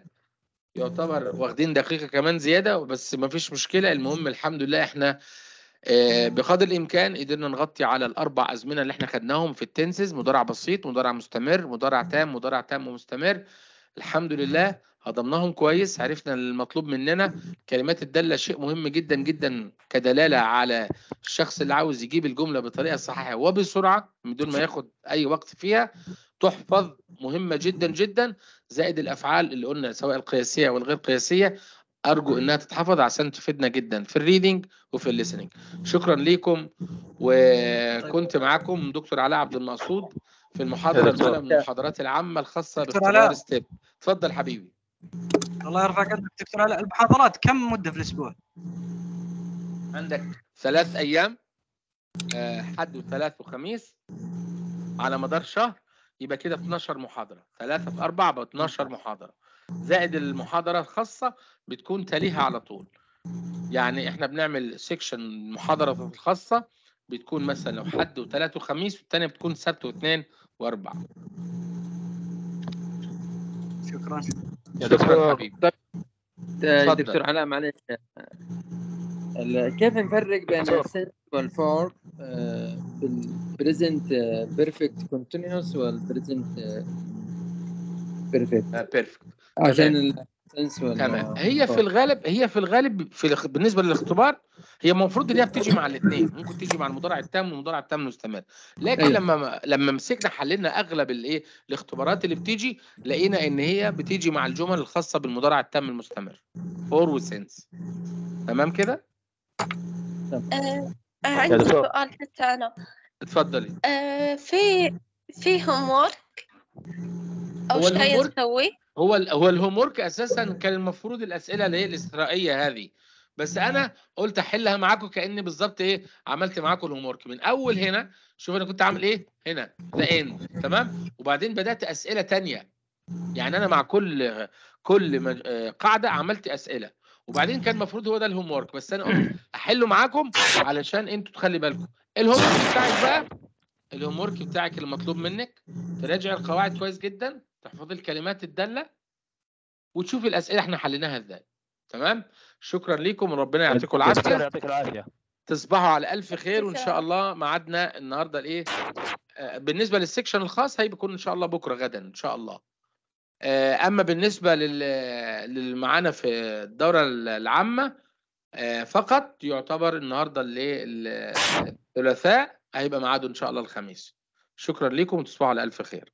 S1: يعتبر واخدين دقيقة كمان زيادة بس فيش مشكلة المهم الحمد لله احنا آه، بقدر الامكان قدرنا نغطي على الاربع ازمنه اللي احنا خدناهم في التنسز مضارع بسيط مضارع مستمر مضارع تام مضارع تام ومستمر الحمد لله هضمناهم كويس عرفنا المطلوب مننا كلمات الداله شيء مهم جدا جدا كدلاله على الشخص اللي عاوز يجيب الجمله بطريقه صحيحه وبسرعه من دون ما ياخد اي وقت فيها تحفظ مهمه جدا جدا زائد الافعال اللي قلنا سواء القياسيه والغير قياسيه ارجو انها تتحفظ عشان تفيدنا جدا في الريدنج وفي الليسننج شكرا ليكم طيب. وكنت معاكم دكتور علاء عبد المقصود في المحاضره الاولى من المحاضرات العامه الخاصه بالستيب اتفضل حبيبي
S3: الله يرفع قدرك دكتور علاء المحاضرات
S1: كم مده في الاسبوع؟ عندك ثلاث ايام آه، حد وثلاث وخميس على مدار شهر يبقى كده 12 محاضره ثلاثه في اربعه ب 12 محاضره زائد المحاضره الخاصه بتكون تليها على طول يعني احنا بنعمل سيكشن محاضره الخاصه بتكون مثلا لو حد وثلاث وخميس والثانيه بتكون سبت واثنين واربعه
S3: شكرا يا دكتور حبيبي دكتور علاء
S1: معلش كيف نفرق بين السنس والفور بالبريزنت بيرفكت كونتينوس والبريزنت بيرفكت بيرفكت عشان تمام هي في الغالب هي في الغالب في بالنسبه للاختبار هي المفروض ان هي بتيجي مع الاثنين ممكن تيجي مع المضارع التام والمضارع التام المستمر لكن أيوه. لما لما مسكنا حللنا اغلب الايه الاختبارات اللي بتيجي لقينا ان هي بتيجي مع الجمل الخاصه بالمضارع التام المستمر فور وسنس تمام كده
S2: آه، آه، عندي سؤال حتى انا اتفضلي آه، في في هوم وورك او شيء تسويه؟
S1: هو هو الهوم ورك اساسا كان المفروض الاسئله اللي هي الاستثنائيه هذه بس انا قلت احلها معاكم كاني بالظبط ايه عملت معاكم الهوم ورك من اول هنا شوف انا كنت عامل ايه هنا ذا ان تمام وبعدين بدات اسئله ثانيه يعني انا مع كل كل قاعده عملت اسئله وبعدين كان المفروض هو ده الهوم ورك بس انا قلت احله معاكم علشان انتوا تخلي بالكم الهوم ورك بتاعك بقى الهوم ورك بتاعك المطلوب منك تراجع القواعد كويس جدا تحفظي الكلمات الداله وتشوفي الاسئله احنا حليناها ازاي تمام شكرا لكم وربنا يعطيكم العافيه تصبحوا على الف خير وان شاء الله ميعادنا النهارده الايه آه، بالنسبه للسكشن الخاص هيكون ان شاء الله بكره غدا ان شاء الله آه، اما بالنسبه لل معانا في الدوره العامه آه، فقط يعتبر النهارده الثلاثاء
S2: هيبقى ميعاده ان شاء الله الخميس شكرا لكم وتصبحوا على الف خير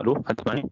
S2: الو حد تسمعني؟